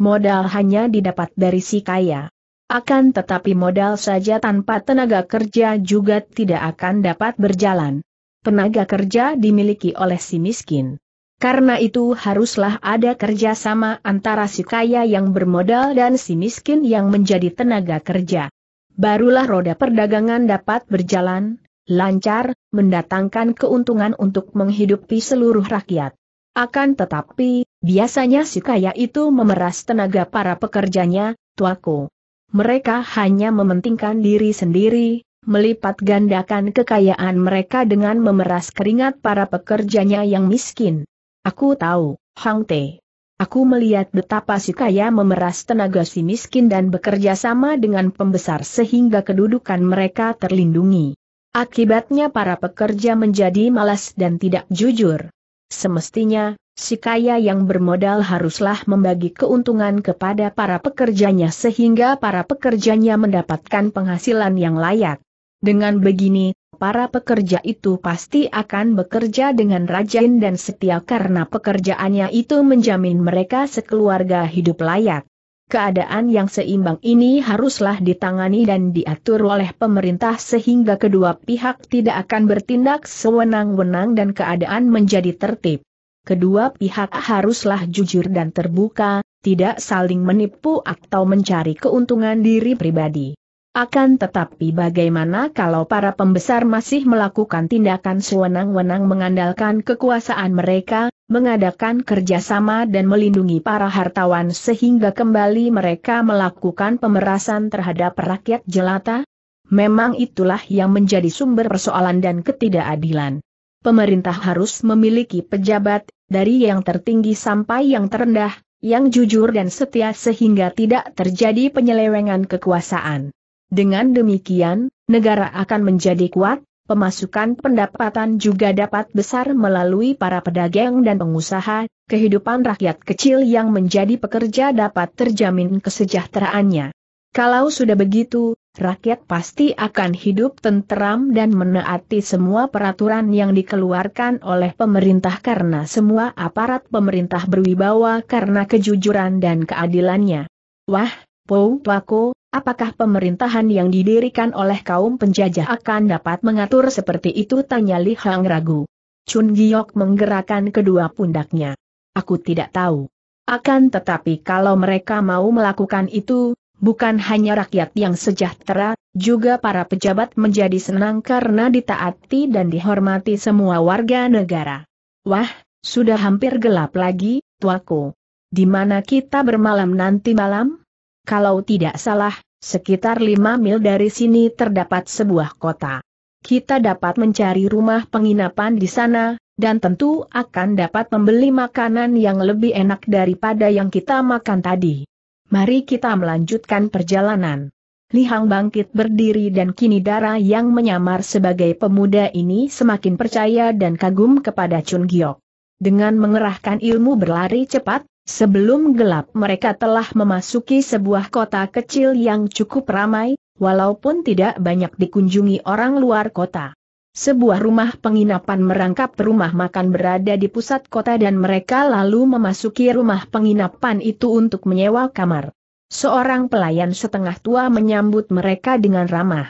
modal hanya didapat dari si kaya. Akan tetapi modal saja tanpa tenaga kerja juga tidak akan dapat berjalan. Tenaga kerja dimiliki oleh si miskin. Karena itu haruslah ada kerjasama antara si kaya yang bermodal dan si miskin yang menjadi tenaga kerja. Barulah roda perdagangan dapat berjalan, lancar, mendatangkan keuntungan untuk menghidupi seluruh rakyat. Akan tetapi, Biasanya si kaya itu memeras tenaga para pekerjanya, tuaku. Mereka hanya mementingkan diri sendiri, melipat gandakan kekayaan mereka dengan memeras keringat para pekerjanya yang miskin. Aku tahu, Hang Te. Aku melihat betapa si kaya memeras tenaga si miskin dan bekerja sama dengan pembesar sehingga kedudukan mereka terlindungi. Akibatnya para pekerja menjadi malas dan tidak jujur. Semestinya, si kaya yang bermodal haruslah membagi keuntungan kepada para pekerjanya sehingga para pekerjanya mendapatkan penghasilan yang layak. Dengan begini, para pekerja itu pasti akan bekerja dengan rajin dan setia karena pekerjaannya itu menjamin mereka sekeluarga hidup layak. Keadaan yang seimbang ini haruslah ditangani dan diatur oleh pemerintah sehingga kedua pihak tidak akan bertindak sewenang-wenang dan keadaan menjadi tertib kedua pihak haruslah jujur dan terbuka, tidak saling menipu atau mencari keuntungan diri pribadi. Akan tetapi bagaimana kalau para pembesar masih melakukan tindakan sewenang-wenang mengandalkan kekuasaan mereka, mengadakan kerjasama dan melindungi para hartawan sehingga kembali mereka melakukan pemerasan terhadap rakyat jelata? Memang itulah yang menjadi sumber persoalan dan ketidakadilan. Pemerintah harus memiliki pejabat dari yang tertinggi sampai yang terendah, yang jujur dan setia sehingga tidak terjadi penyelewengan kekuasaan. Dengan demikian, negara akan menjadi kuat, pemasukan pendapatan juga dapat besar melalui para pedagang dan pengusaha, kehidupan rakyat kecil yang menjadi pekerja dapat terjamin kesejahteraannya. Kalau sudah begitu, rakyat pasti akan hidup tenteram dan menaati semua peraturan yang dikeluarkan oleh pemerintah karena semua aparat pemerintah berwibawa karena kejujuran dan keadilannya. Wah, Pou Pako, apakah pemerintahan yang didirikan oleh kaum penjajah akan dapat mengatur seperti itu? Tanya Li Hang ragu. Chun Giok menggerakkan kedua pundaknya. Aku tidak tahu. Akan tetapi kalau mereka mau melakukan itu, Bukan hanya rakyat yang sejahtera, juga para pejabat menjadi senang karena ditaati dan dihormati semua warga negara. Wah, sudah hampir gelap lagi, tuaku. Di mana kita bermalam nanti malam? Kalau tidak salah, sekitar lima mil dari sini terdapat sebuah kota. Kita dapat mencari rumah penginapan di sana, dan tentu akan dapat membeli makanan yang lebih enak daripada yang kita makan tadi mari kita melanjutkan perjalanan. Li Hang bangkit berdiri dan kini darah yang menyamar sebagai pemuda ini semakin percaya dan kagum kepada Chun Giok. Dengan mengerahkan ilmu berlari cepat, Sebelum gelap mereka telah memasuki sebuah kota kecil yang cukup ramai, walaupun tidak banyak dikunjungi orang luar kota. Sebuah rumah penginapan merangkap rumah makan berada di pusat kota dan mereka lalu memasuki rumah penginapan itu untuk menyewa kamar. Seorang pelayan setengah tua menyambut mereka dengan ramah.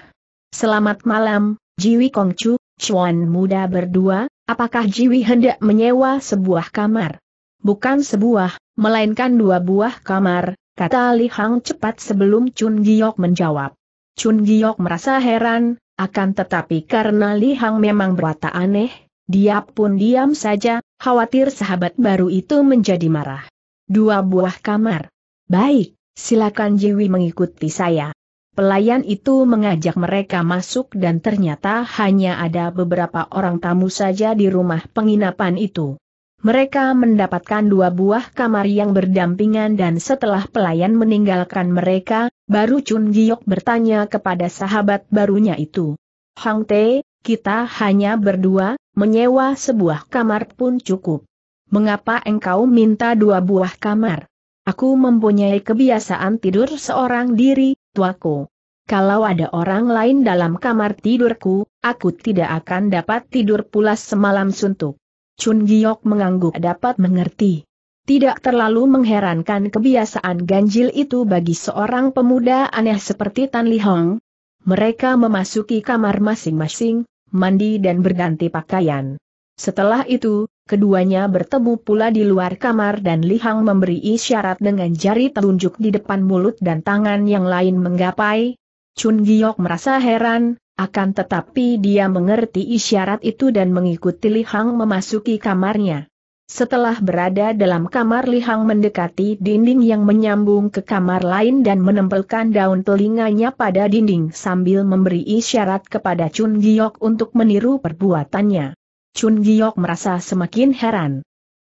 Selamat malam, Jiwi Kongcu, Chuan muda berdua, apakah Jiwi hendak menyewa sebuah kamar? Bukan sebuah, melainkan dua buah kamar, kata Li Hang cepat sebelum Chun Giok menjawab. Chun Giok merasa heran, akan tetapi karena Li Hang memang berwata aneh, dia pun diam saja, khawatir sahabat baru itu menjadi marah. Dua buah kamar. Baik, silakan Jiwi mengikuti saya. Pelayan itu mengajak mereka masuk dan ternyata hanya ada beberapa orang tamu saja di rumah penginapan itu. Mereka mendapatkan dua buah kamar yang berdampingan dan setelah pelayan meninggalkan mereka, Baru Chun Giok bertanya kepada sahabat barunya itu. Hang Te, kita hanya berdua, menyewa sebuah kamar pun cukup. Mengapa engkau minta dua buah kamar? Aku mempunyai kebiasaan tidur seorang diri, tuaku. Kalau ada orang lain dalam kamar tidurku, aku tidak akan dapat tidur pulas semalam suntuk. Chun Giok mengangguk dapat mengerti. Tidak terlalu mengherankan kebiasaan ganjil itu bagi seorang pemuda aneh seperti Tan Li Hong. Mereka memasuki kamar masing-masing, mandi dan berganti pakaian. Setelah itu, keduanya bertemu pula di luar kamar dan Li Hang memberi isyarat dengan jari telunjuk di depan mulut dan tangan yang lain menggapai. Chun Giok merasa heran, akan tetapi dia mengerti isyarat itu dan mengikuti Li Hang memasuki kamarnya. Setelah berada dalam kamar Li Hang mendekati dinding yang menyambung ke kamar lain dan menempelkan daun telinganya pada dinding sambil memberi isyarat kepada Chun Giok untuk meniru perbuatannya. Chun Giok merasa semakin heran.